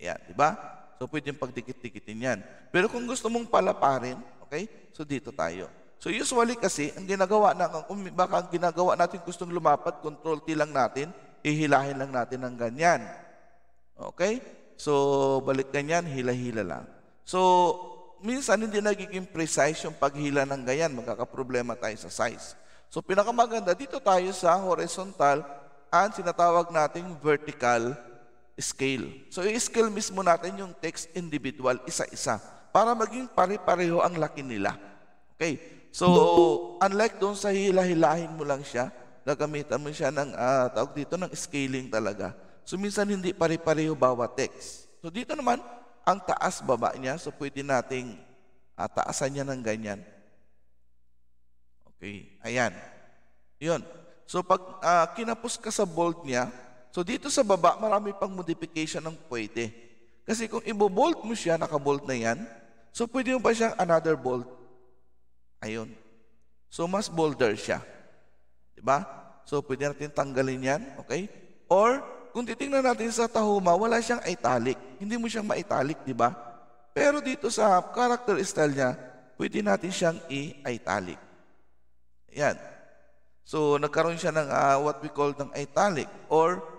Ayan, di ba? So, pwede yung pagdikit-dikitin yan. Pero kung gusto mong palaparin, okay? So, dito tayo. So, usually kasi, ang ginagawa na, kung baka ang ginagawa natin gustong lumapat, control T lang natin, hihilahin lang natin ng ganyan. Okay? So, balik ganyan, hila-hila lang. So, minsan hindi nagiging precise yung paghila ng ganyan. Magkakaproblema tayo sa size. So, pinakamaganda, dito tayo sa horizontal and sinatawag nating vertical scale. So, i-scale mismo natin yung text individual, isa-isa, para maging pare-pareho ang laki nila. Okay? So, unlike doon sa hila-hilahin mo lang siya, gagamitan mo siya ng, uh, tawag dito, ng scaling talaga. So, minsan hindi pare-pareho bawat text. So, dito naman, ang taas-baba niya, so pwede nating uh, taasan niya ng ganyan. Okay, ayan. Yun. So, pag uh, kinapos ka sa bold niya, So dito sa baba, marami pang modification ang pwede. Kasi kung ibobolt mo siya, nakabolt na yan, so pwede mo pa siyang another bolt. Ayun. So mas bolder siya. Di ba? So pwede natin tanggalin yan, okay? Or kung titingnan natin sa Tahoma, wala siyang italic. Hindi mo siyang ma-italic, di ba? Pero dito sa character style niya, pwede natin siyang i-italic. Ayan. So nagkaroon siya ng uh, what we call ng italic or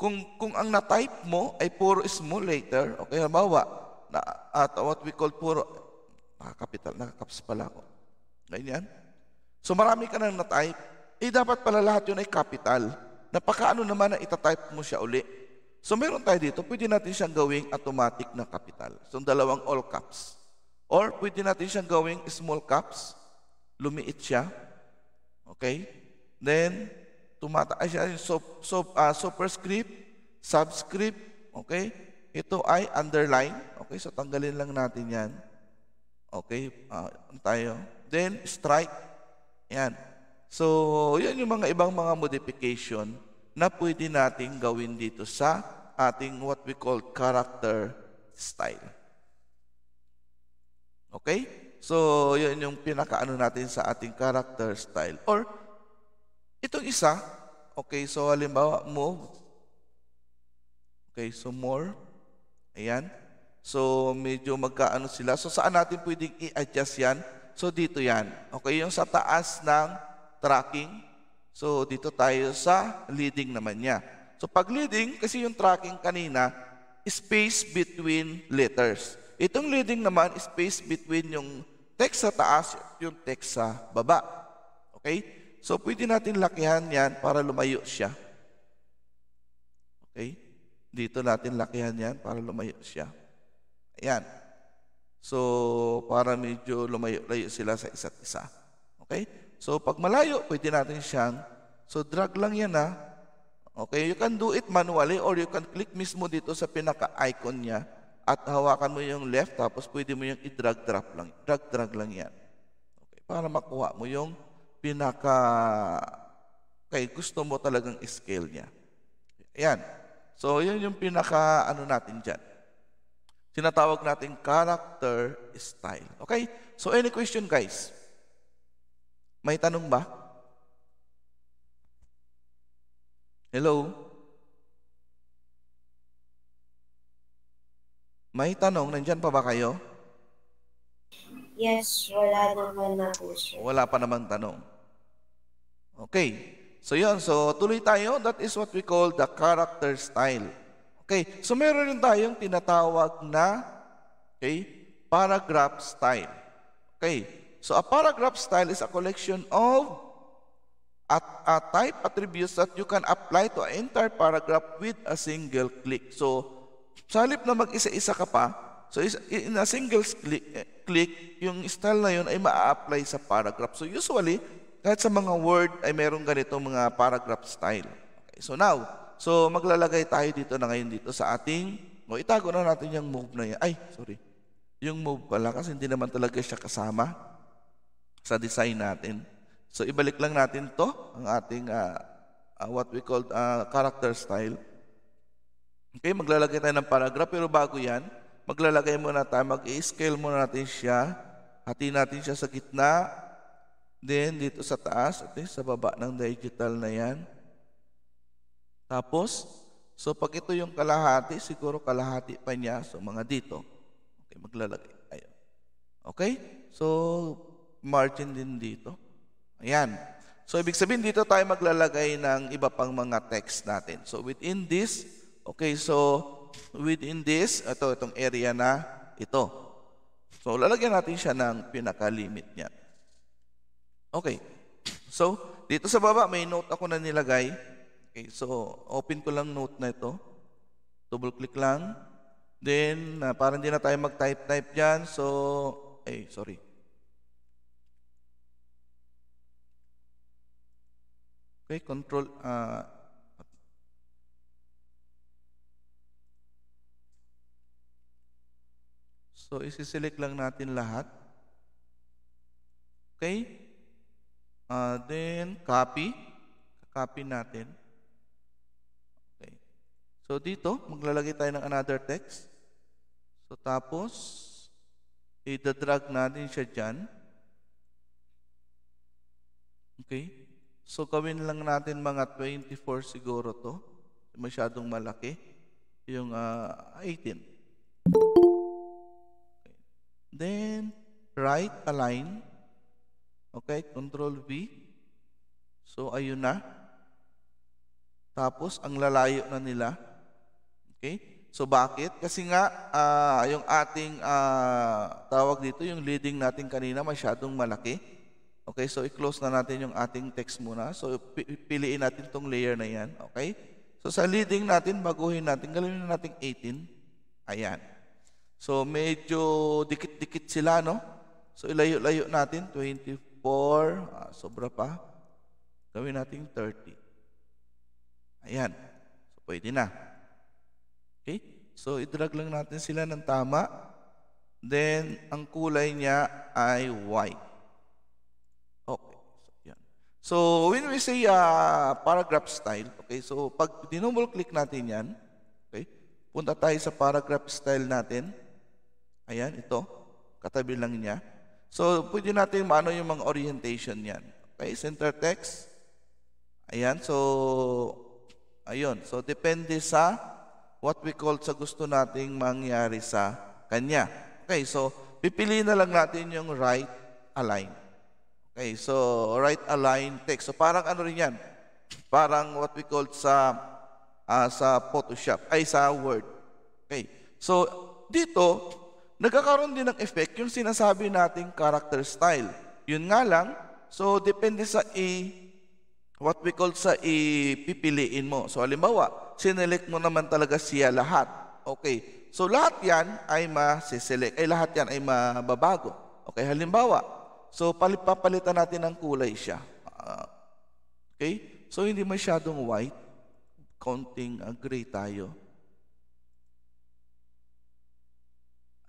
kung, kung ang na-type mo ay puro small letter, okay, halimbawa, na, at what we call puro, nakakapital, nakakaps pala ako. Ganyan. So marami ka nang na-type, eh dapat pala lahat yun ay capital. Napakaano naman na itatype mo siya uli. So meron tayo dito, pwede natin siyang gawing automatic na capital. So dalawang all caps. Or pwede natin siyang gawing small caps. Lumiit siya. Okay? Then, tumataas siya so, so, uh, ah, superscript, subscript, okay? Ito ay underline, okay? So tanggalin lang natin 'yan. Okay, uh, tayo. Then strike. Yan. So, 'yan yung mga ibang mga modification na pwede nating gawin dito sa ating what we call character style. Okay? So, 'yan yung pinakaano natin sa ating character style or Itong isa, okay, so halimbawa, move. Okay, so more. Ayan. So, medyo magkaano sila. So, saan natin pwedeng i-adjust yan? So, dito yan. Okay, yung sa taas ng tracking. So, dito tayo sa leading naman niya. So, pag leading, kasi yung tracking kanina, space between letters. Itong leading naman, space between yung text sa taas, yung text sa baba. Okay? So, pwede natin lakihan yan para lumayo siya. Okay? Dito natin lakihan yan para lumayo siya. Ayan. So, para medyo lumayo-layo sila sa isa't isa. Okay? So, pag malayo, pwede natin siyang, so drag lang yan ha. Okay, you can do it manually or you can click mismo dito sa pinaka-icon niya at hawakan mo yung left tapos pwede mo yung i-drag-drop lang. Drag-drag lang yan. Okay, para makuha mo yung pinaka kay gusto mo talagang scale niya. Ayan. So, yun yung pinaka ano natin dyan. Sinatawag natin character style. Okay? So, any question guys? May tanong ba? Hello? May tanong? Nandyan pa ba kayo? Yes, wala naman na po, sir. Wala pa naman tanong. Okay. So yun, so tuloy tayo. That is what we call the character style. Okay, so meron rin tayong tinatawag na okay, paragraph style. Okay, so a paragraph style is a collection of at a type attributes that you can apply to an entire paragraph with a single click. So, sa halip na mag-isa-isa ka pa, so in a single click, eh, click, yung style na yun ay ma-apply sa paragraph. So usually, kahit sa mga word ay meron ganito mga paragraph style. Okay, so now, so maglalagay tayo dito na ngayon dito sa ating, o oh, itago na natin yung move na yan. Ay, sorry. Yung move pala kasi hindi naman talaga siya kasama sa design natin. So ibalik lang natin to ang ating uh, uh, what we call uh, character style. Okay, maglalagay tayo ng paragraph pero bago yan, maglalagay muna tayo, mag-scale muna natin siya, hati natin siya sa gitna Then, dito sa taas, at least sa baba ng digital na yan. Tapos, so pag ito yung kalahati, siguro kalahati pa niya. So, mga dito. Okay, maglalagay tayo. Okay? So, margin din dito. Ayan. So, ibig sabihin, dito tayo maglalagay ng iba pang mga text natin. So, within this, okay, so, within this, ito, itong area na ito. So, lalagyan natin siya ng pinaka-limit niya. Okay. So, dito sa baba may note ako na nilagay. Okay, so open ko lang note na ito. Double click lang. Then, uh, para hindi na tayo mag-type-type dyan. So, ay, sorry. Okay, control, uh, So, isi-select lang natin lahat. Okay? Uh, then, copy. Copy natin. Okay. So, dito, maglalagay tayo ng another text. So, tapos, i-drag natin siya dyan. Okay? So, gawin lang natin mga 24 siguro to. Masyadong malaki. Yung uh, ah, 18. Okay. Then, right align. Okay, control V. So, ayun na. Tapos, ang lalayo na nila. Okay? So, bakit? Kasi nga, uh, yung ating uh, tawag dito, yung leading natin kanina, masyadong malaki. Okay? So, i-close na natin yung ating text muna. So, piliin natin tong layer na yan. Okay? So, sa leading natin, baguhin natin. Galawin na natin 18. Ayan. So, medyo dikit-dikit sila, no? So, ilayo-layo natin, 24. 24, ah, sobra pa. Gawin natin 30. Ayan. So, pwede na. Okay? So, idrag lang natin sila ng tama. Then, ang kulay niya ay white. Okay. So, yan. So, when we say uh, paragraph style, okay, so pag dinomble click natin yan, okay, punta tayo sa paragraph style natin. Ayan, ito. Katabi lang niya. So, pwede natin maano yung mga orientation niyan. Okay, center text. Ayan, so, ayun. So, depende sa what we call sa gusto nating mangyari sa kanya. Okay, so, pipili na lang natin yung right align. Okay, so, right align text. So, parang ano rin yan? Parang what we call sa uh, sa Photoshop, ay sa Word. Okay, so, dito, Nagkakaroon din ng effect yung sinasabi nating character style. Yun nga lang, so depende sa i what we call sa ipipiliin mo. So halimbawa, sinelect mo naman talaga siya lahat. Okay. So lahat 'yan ay ma-select. Ay lahat 'yan ay mababago. Okay, halimbawa, so papalitan natin ng kulay siya. Uh, okay? So hindi masyadong white, konting uh, gray tayo.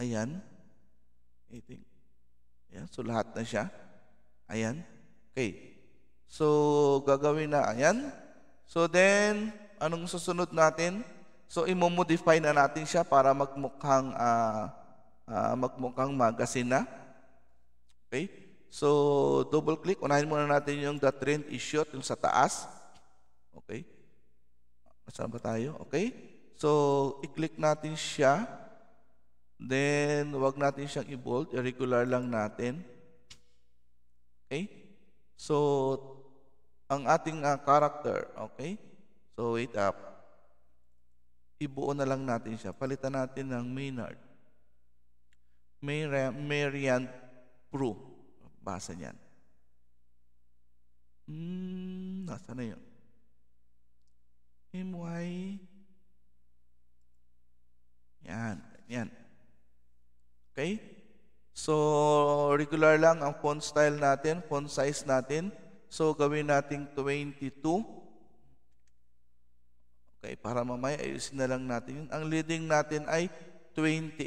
Ayan. 18. Ayan. So, lahat na siya. Ayan. Okay. So, gagawin na. Ayan. So, then, anong susunod natin? So, imomodify na natin siya para magmukhang, uh, uh, magmukhang magazine na. Okay. So, double click. Unahin muna natin yung the trend issue, yung sa taas. Okay. Saan ba tayo? Okay. So, i-click natin siya. Then, wag natin siyang i-bold. Irregular lang natin. Okay? So, ang ating uh, character, okay? So, wait up. Ibuo na lang natin siya. Palitan natin ng Maynard. Marian, Marian Prue. Basa niyan. Hmm, nasa na yun? MY. Yan, yan. Okay? So, regular lang ang font style natin, font size natin. So, gawin nating 22. Okay, para mamaya ayusin na lang natin yun. Ang leading natin ay 28.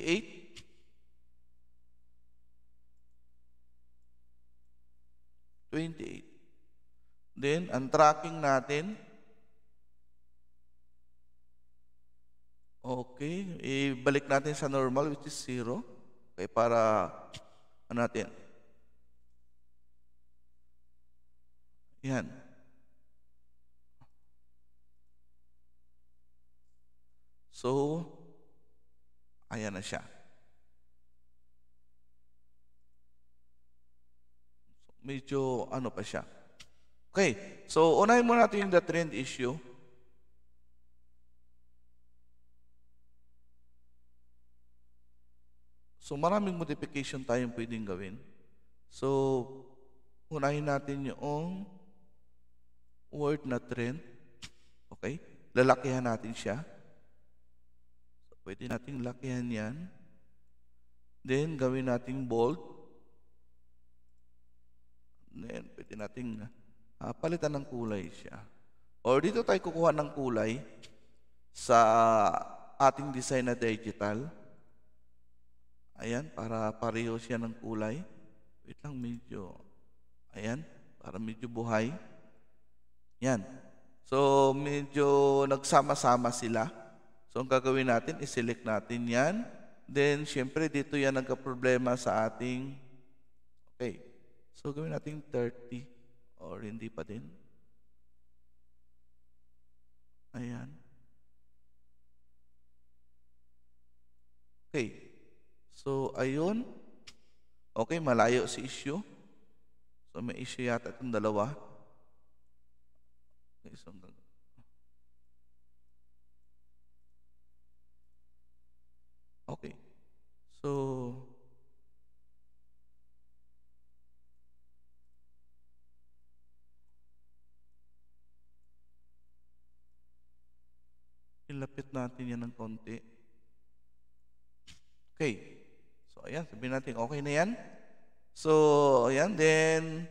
28. Then, ang tracking natin, okay, ibalik natin sa normal which is 0. Okay, eh, para ano natin? Yan. So, ayan na siya. Medyo ano pa siya. Okay, so unahin muna natin yung the trend issue. So maraming modification tayong pwedeng gawin. So unahin natin yung word na trend. Okay? Lalakihan natin siya. So, pwede nating lakihan yan. Then gawin nating bold. Then pwede nating uh, palitan ng kulay siya. Or dito tayo kukuha ng kulay sa ating design na digital. Ayan, para pareho siya ng kulay. Wait lang, medyo, ayan, para medyo buhay. Yan. So, medyo nagsama-sama sila. So, ang gagawin natin, iselect natin yan. Then, syempre, dito yan nagka-problema sa ating, okay. So, gawin natin 30 or hindi pa din. Ayan. Okay. So, ayun. Okay, malayo si issue. So, may issue yata itong dalawa. Okay, so, okay. So, ilapit natin yan ng konti. Okay. So, ayan, sabihin natin, okay na yan. So, ayan, then,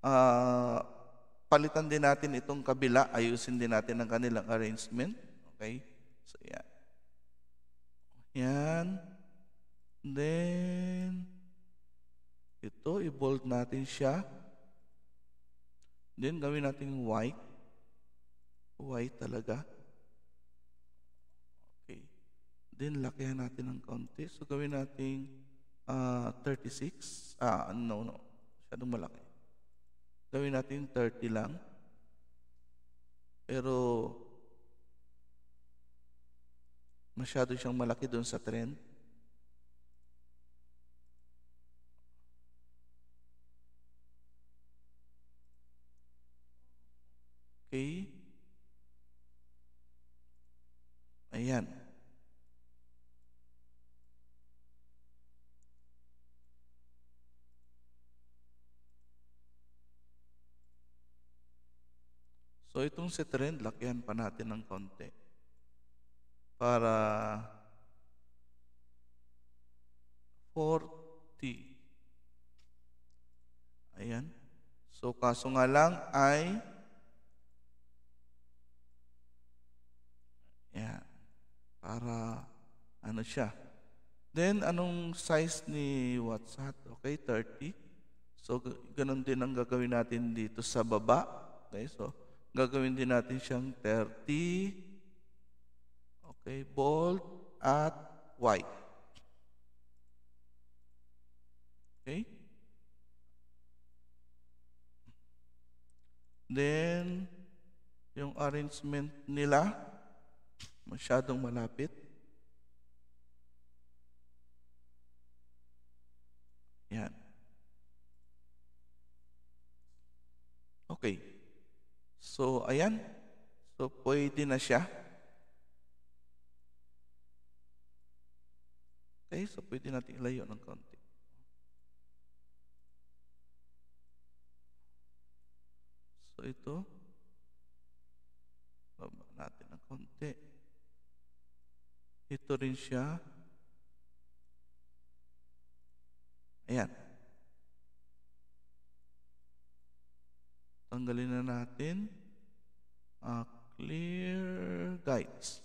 uh, palitan din natin itong kabila, ayusin din natin ang kanilang arrangement. Okay? So, ayan. Ayan. Then, ito, i bolt natin siya. Then, gawin natin white. White talaga. Then, lakihan natin ng konti. So, gawin natin uh, 36. Ah, no, no. Masyadong malaki. Gawin natin 30 lang. Pero, masyado siyang malaki doon sa trend. itong si trend, lakihan pa natin ng konti. Para 40. Ayan. So, kaso nga lang ay Ayan. Para ano siya. Then, anong size ni WhatsApp? Okay, 30. So, ganun din ang gagawin natin dito sa baba. Okay, so Gagawin din natin siyang 30. Okay, bold at white. Okay? Then, yung arrangement nila, masyadong malapit. yan. So, pwede na siya. Okay, so pwede natin ilayo ng konti. So, ito. Baba natin ng konti. Ito rin siya. Ayan. Tanggalin na natin uh, clear guides.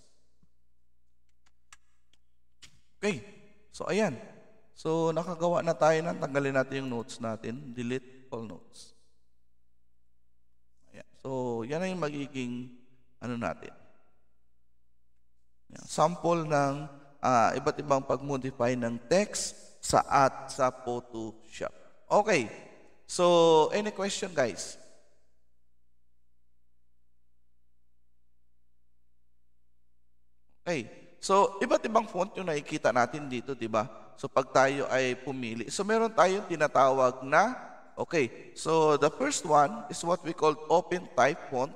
Okay. So, ayan. So, nakagawa na tayo na. Tanggalin natin yung notes natin. Delete all notes. Ayan. So, yan ay magiging ano natin. Ayan. Sample ng uh, iba't ibang pag-modify ng text sa at sa Photoshop. Okay. So, any question guys? Okay. So, iba't ibang font yung nakikita natin dito, di ba? So, pag tayo ay pumili. So, meron tayong tinatawag na, okay. So, the first one is what we call open type font.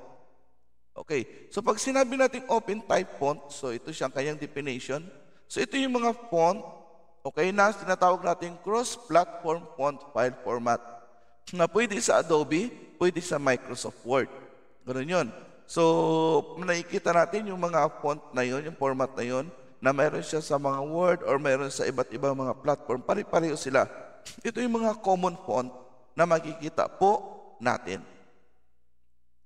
Okay. So, pag sinabi natin open type font, so ito siyang kanyang definition. So, ito yung mga font, okay, na tinatawag natin cross-platform font file format na pwede sa Adobe, pwede sa Microsoft Word. Ganun yun. So, nakikita natin yung mga font na yon, yung format na yon, na meron siya sa mga Word or meron sa iba't ibang mga platform. Pare-pareho sila. Ito yung mga common font na makikita po natin.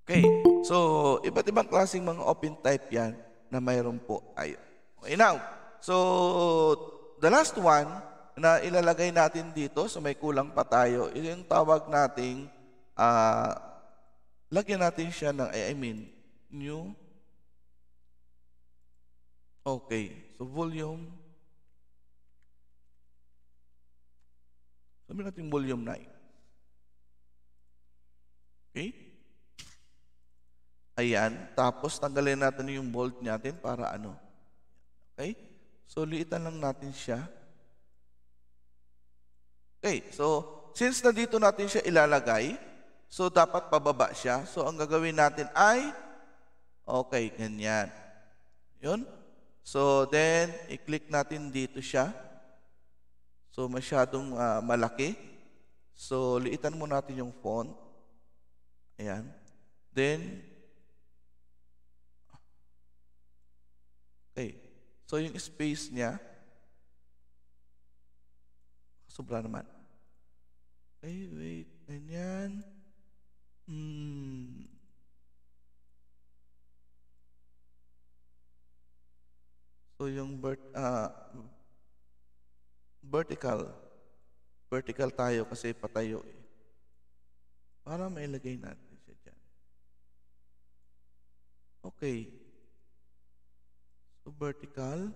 Okay, so iba't ibang klaseng mga open type yan na mayroon po tayo. Okay, now, so the last one na ilalagay natin dito, so may kulang pa tayo, ito yung tawag nating uh, lagyan natin siya ng, eh, I mean, new. Okay. So, volume. Sabi natin volume 9. Okay? Ayan. Tapos, tanggalin natin yung bolt natin para ano. Okay? So, liitan lang natin siya. Okay. So, since na dito natin siya ilalagay, So, dapat pababa siya. So, ang gagawin natin ay, okay, ganyan. Yun. So, then, i-click natin dito siya. So, masyadong uh, malaki. So, liitan mo natin yung font. Ayan. Then, okay. So, yung space niya, sobra naman. yung vert, uh, vertical. Vertical tayo kasi patayo eh. Para mailagay natin siya dyan. Okay. So vertical.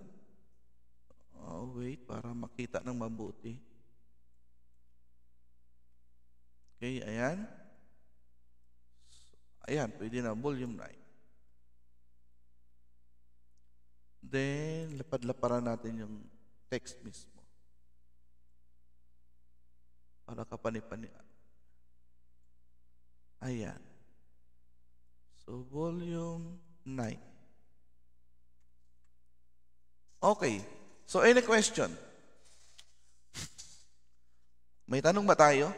Oh, wait, para makita ng mabuti. Okay, ayan. So, ayan, pwede na volume 9. Then, lapad-laparan natin yung text mismo. Para kapanipani. Ayan. So, volume 9. Okay. So, any question? May tanong ba tayo?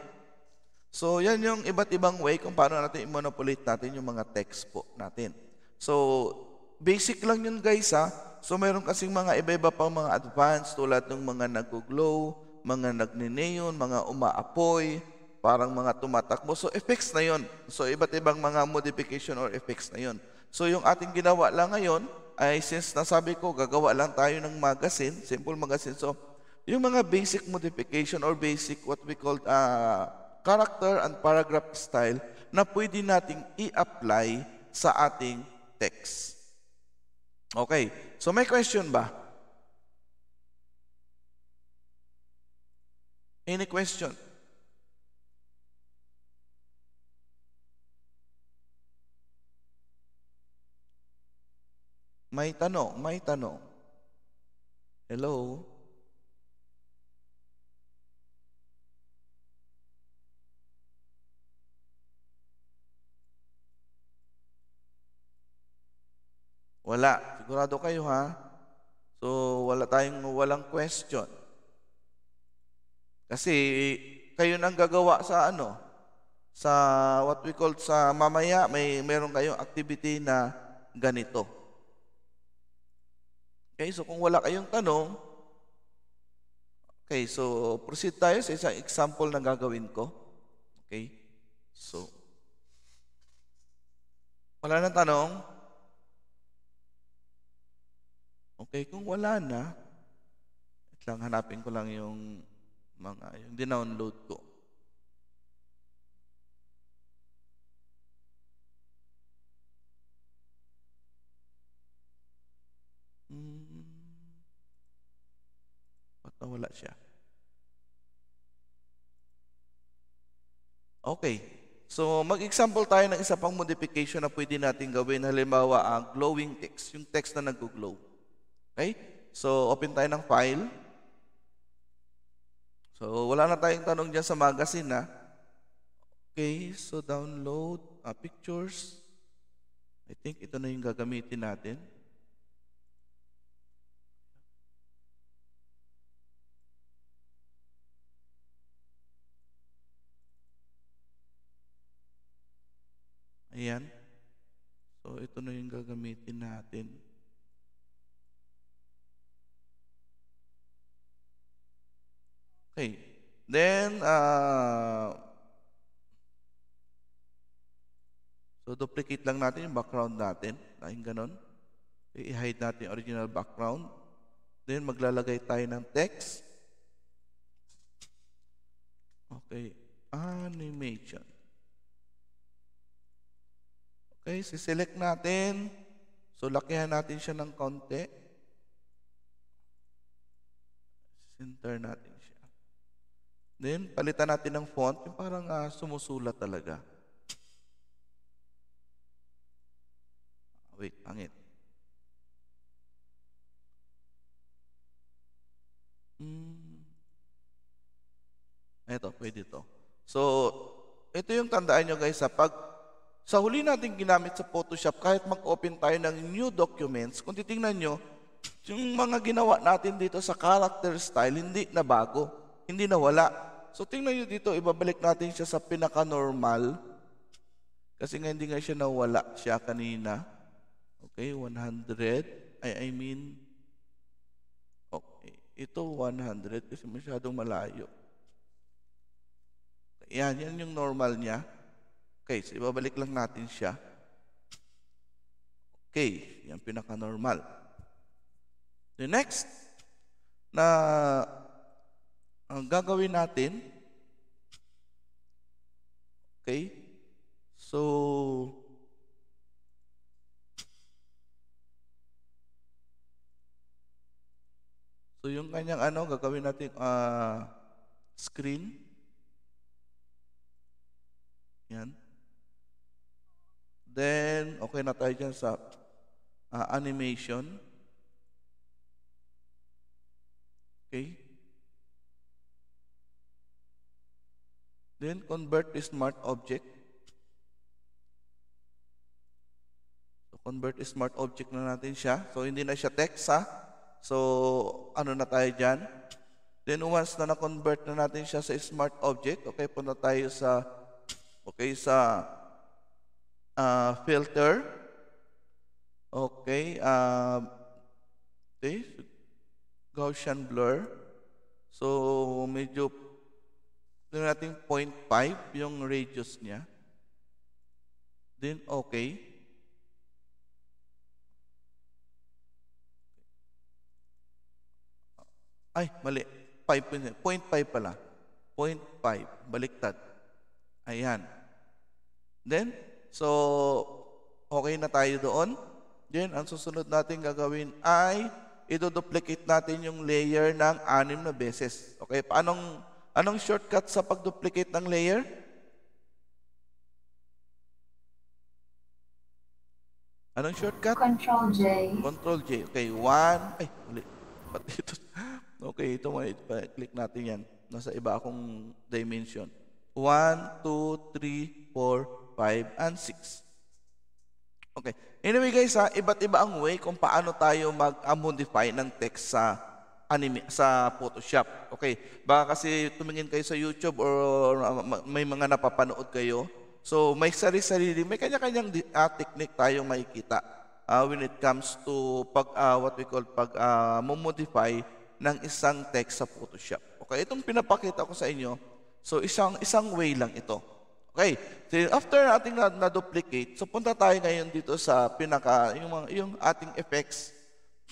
So, yan yung iba't ibang way kung paano natin i-manipulate natin yung mga text po natin. So, basic lang yun guys ha. So meron kasing mga iba-iba pang mga advance tulad ng mga nag-glow, mga nagnineon, mga umaapoy, parang mga tumatakbo. So effects na yon. So iba't ibang mga modification or effects na yon. So yung ating ginawa lang ngayon ay since nasabi ko gagawa lang tayo ng magazine, simple magazine. So yung mga basic modification or basic what we call uh, character and paragraph style na pwede nating i-apply sa ating text. Okay. So may question ba? Any question? May tanong, may tanong. Hello? Wala. Sigurado kayo ha. So, wala tayong walang question. Kasi kayo nang gagawa sa ano? Sa what we call sa mamaya may meron kayong activity na ganito. Okay, so kung wala kayong tanong, Okay, so proceed tayo sa isang example na gagawin ko. Okay? So, wala nang tanong? Okay, kung wala na, at lang hanapin ko lang yung mga yung dinownload ko. Hmm. Ba't nawala siya? Okay. So, mag-example tayo ng isa pang modification na pwede natin gawin. Halimbawa, ang glowing text, yung text na nag-glow. Okay? So, open tayo ng file. So, wala na tayong tanong dyan sa magazine, ha? Okay, so download uh, pictures. I think ito na yung gagamitin natin. Ayan. So, ito na yung gagamitin natin. Okay. Then, uh, so duplicate lang natin yung background natin. Laking ganun. I-hide natin yung original background. Then, maglalagay tayo ng text. Okay. Animation. Okay, si-select natin. So, lakihan natin siya ng konti. Center natin Then, palitan natin ng font, yung parang uh, sumusulat talaga. Wait, pangit. Hmm. Ito, pwede to. So, ito yung tandaan nyo guys, sa pag sa huli natin ginamit sa Photoshop, kahit mag-open tayo ng new documents, kung titingnan nyo, yung mga ginawa natin dito sa character style, hindi na bago hindi nawala. So tingnan niyo dito, ibabalik natin siya sa pinaka-normal. Kasi nga hindi nga siya nawala siya kanina. Okay, 100. I, I mean, okay, ito 100 kasi masyadong malayo. Yan, yan yung normal niya. Okay, so ibabalik lang natin siya. Okay, yung pinaka-normal. The next na ang gagawin natin, okay, so, so yung kanyang ano, gagawin natin uh, screen, yan, then, okay na tayo dyan sa uh, animation, okay, Then convert to smart object. So convert smart object na natin siya. So hindi na siya text ha. So ano na tayo diyan? Then once na na-convert na natin siya sa smart object, okay, punta tayo sa okay sa uh, filter. Okay, uh, okay, Gaussian blur. So medyo ito natin 0.5 yung radius niya. Then okay. Ay, mali. 0.5 eh. pala. 0.5. Baliktad. Ayan. Then, so, okay na tayo doon. Then, ang susunod natin gagawin ay ito duplicate natin yung layer ng anim na beses. Okay, paanong Anong shortcut sa pagduplicate ng layer? Anong shortcut? Control J. Control J. Okay, one. Ay, uli. Pati ito? Okay, ito mo. Click natin yan. Nasa iba akong dimension. 1, 2, 3, 4, 5, and 6. Okay. Anyway guys, ha, iba't iba ang way kung paano tayo mag-modify ng text sa anime sa Photoshop. Okay, baka kasi tumingin kayo sa YouTube or uh, may mga napapanood kayo. So may sarili-sarili, may kanya-kanyang uh, technique tayong makikita uh, when it comes to pag uh, what we call pag uh, modify ng isang text sa Photoshop. Okay, itong pinapakita ko sa inyo. So isang isang way lang ito. Okay, so after ating na-duplicate, na so punta tayo ngayon dito sa pinaka yung, yung ating effects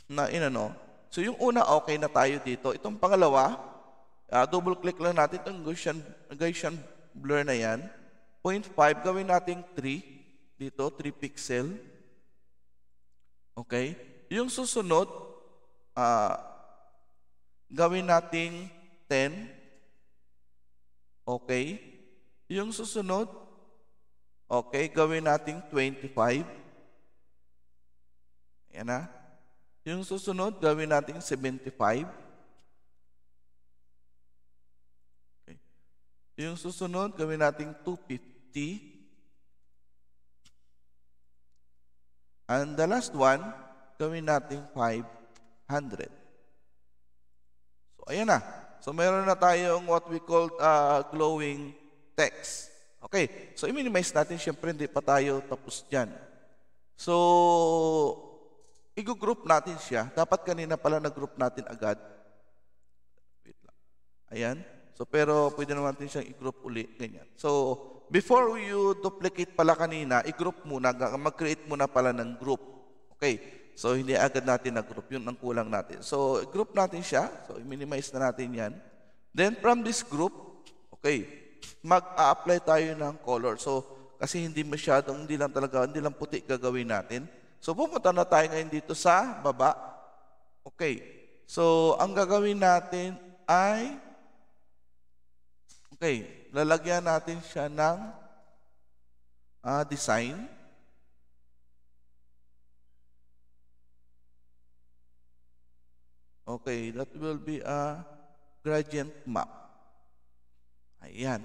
na inano, So yung una, okay na tayo dito. Itong pangalawa, uh, double click lang natin itong Gaussian, Gaussian blur na yan. 0.5, gawin natin 3. Dito, 3 pixel. Okay? Yung susunod, uh, gawin natin 10. Okay? Yung susunod, okay, gawin natin 25. Ayan na. Yung susunod, gawin natin 75. Okay. Yung susunod, gawin natin 250. And the last one, gawin natin 500. So, ayan na. So, meron na tayong what we call uh, glowing text. Okay. So, i-minimize natin. Siyempre, hindi pa tayo tapos dyan. So, i-group natin siya. Dapat kanina pala nag-group natin agad. Wait lang. Ayan. So, pero pwede naman natin siyang i-group uli. Ganyan. So, before you duplicate pala kanina, i-group muna. Mag-create muna pala ng group. Okay. So, hindi agad natin na-group. Yun ang kulang natin. So, i group natin siya. So, minimize na natin yan. Then, from this group, okay, mag-a-apply tayo ng color. So, kasi hindi masyadong, hindi lang talaga, hindi lang puti gagawin natin. So pupunta na tayo ngayon dito sa baba. Okay. So ang gagawin natin ay Okay, lalagyan natin siya ng uh, design. Okay, that will be a gradient map. Ayan.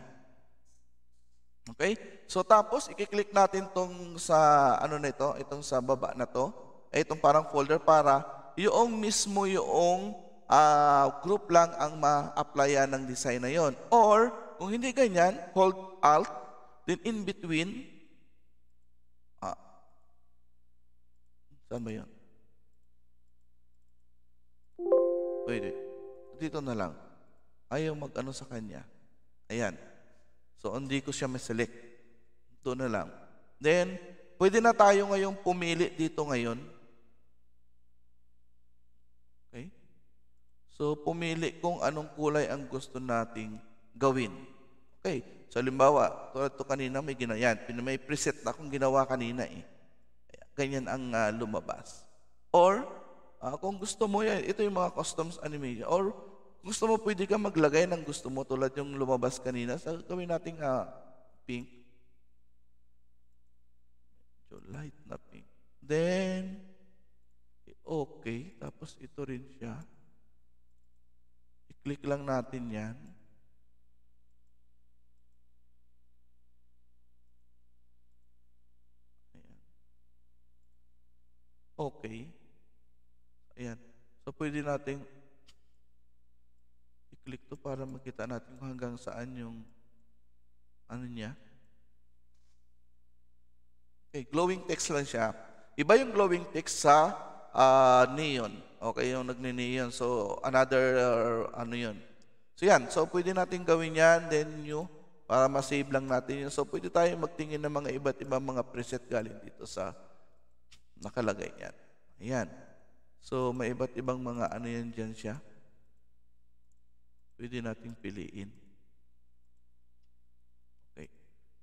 Okay? So tapos, i-click natin tong sa, ano na ito, itong sa baba na to, ay eh, itong parang folder para yung mismo yung uh, group lang ang ma-applyan ng design na yon. Or, kung hindi ganyan, hold alt, then in between, ah, saan ba yun? Wait, wait. Dito na lang. Ayaw mag-ano sa kanya. Ayan. So, hindi ko siya maselect. Doon na lang. Then, pwede na tayo ngayong pumili dito ngayon. Okay? So, pumili kung anong kulay ang gusto nating gawin. Okay. So, halimbawa, tulad to kanina may ginayan. May preset na akong ginawa kanina eh. Ganyan ang uh, lumabas. Or, uh, kung gusto mo yan, ito yung mga customs animation. Or, gusto mo, pwede ka maglagay ng gusto mo tulad yung lumabas kanina sa gawin nating uh, pink. Medyo light na pink. Then, okay. Tapos ito rin siya. I-click lang natin yan. Ayan. Okay. Ayan. So, pwede nating i-click to para makita natin kung hanggang saan yung ano niya. Okay, glowing text lang siya. Iba yung glowing text sa uh, neon. Okay, yung nagne-neon. So, another uh, ano yun. So, yan. So, pwede natin gawin yan. Then, new para masave lang natin yun. So, pwede tayo magtingin ng mga iba't ibang mga preset galing dito sa nakalagay yan. Ayan. So, may iba't ibang mga ano yan dyan siya pwede nating piliin. Okay.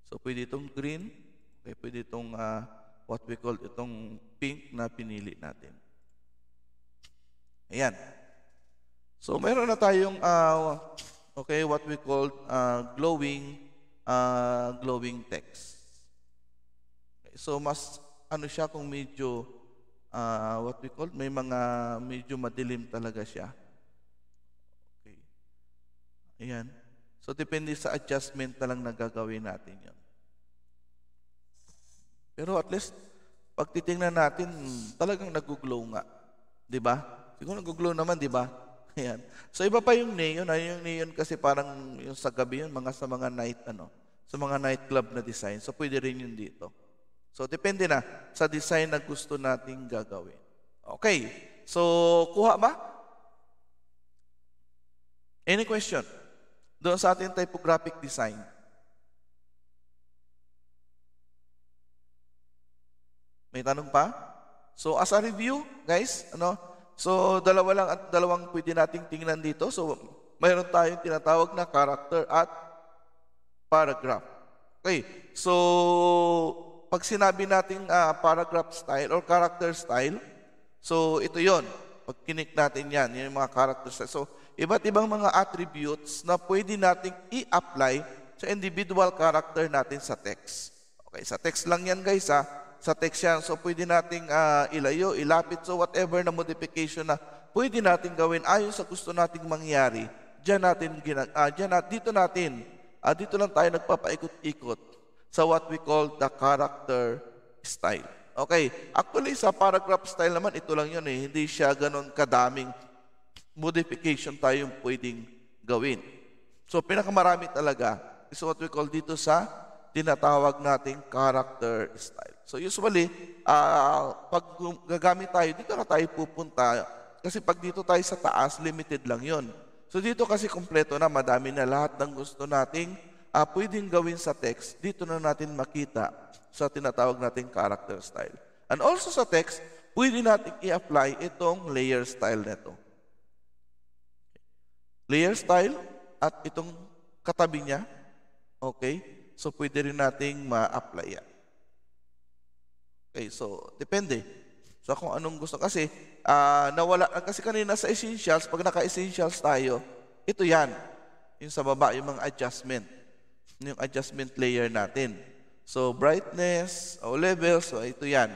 So, pwede itong green, okay, pwede itong uh, what we call itong pink na pinili natin. Ayan. So, meron na tayong uh, okay, what we call uh, glowing uh, glowing text. Okay, so, mas ano siya kung medyo uh, what we call, may mga medyo madilim talaga siya. Ayan. So, depende sa adjustment na lang nagagawin natin yon. Pero at least, pag titingnan natin, talagang nag-glow nga. Di ba? Siguro nag-glow naman, di ba? Ayan. So, iba pa yung neon. Ay, ah. yung neon kasi parang yung sa gabi yun, mga sa mga night, ano, sa mga nightclub na design. So, pwede rin yun dito. So, depende na sa design na gusto nating gagawin. Okay. So, kuha ba? Any question? doon sa ating typographic design. May tanong pa? So as a review, guys, ano? So dalawa lang at dalawang pwede nating tingnan dito. So mayroon tayong tinatawag na character at paragraph. Okay. So pag sinabi nating uh, paragraph style or character style, so ito 'yon. Pag kinik natin yan, yung mga characters. So, iba't ibang mga attributes na pwede nating i-apply sa individual character natin sa text. Okay, sa text lang yan guys ha. Sa text yan. So, pwede nating uh, ilayo, ilapit. So, whatever na modification na pwede natin gawin ayon sa gusto nating mangyari. Diyan natin, ginag uh, ah, diyan natin, dito natin, uh, dito lang tayo nagpapaikot-ikot sa what we call the character style. Okay, actually sa paragraph style naman, ito lang yun eh. Hindi siya ganun kadaming modification tayong pwedeng gawin. So pinakamarami talaga is what we call dito sa tinatawag nating character style. So usually, uh, pag gagamit tayo, dito na tayo pupunta. Kasi pag dito tayo sa taas, limited lang yon. So dito kasi kompleto na, madami na lahat ng gusto nating uh, pwedeng gawin sa text, dito na natin makita sa tinatawag nating character style. And also sa text, pwede natin i-apply itong layer style nito. Layer style at itong katabi niya, okay? So pwede rin nating ma-apply yan. Okay, so depende. So kung anong gusto kasi uh, nawala kasi kanina sa essentials, pag naka-essentials tayo, ito yan. Yung sa baba, yung mga adjustment yung adjustment layer natin. So, brightness, o oh, levels, so ito yan.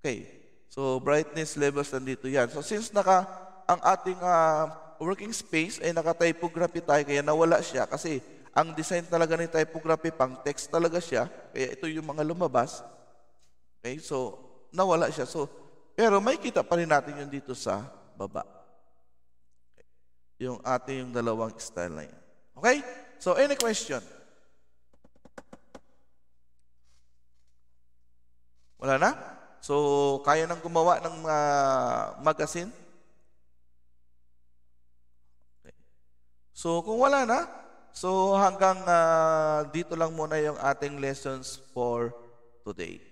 Okay. So, brightness levels nandito yan. So, since naka, ang ating uh, working space ay naka-typography tayo, kaya nawala siya. Kasi, ang design talaga ni typography, pang text talaga siya. Kaya ito yung mga lumabas. Okay, so, nawala siya. So, pero may kita pa rin natin yung dito sa baba. Okay. Yung ating yung dalawang style na yan. Okay? So, any question? Wala na? So, kaya nang gumawa ng uh, magazine? Okay. So, kung wala na, so hanggang uh, dito lang muna yung ating lessons for today.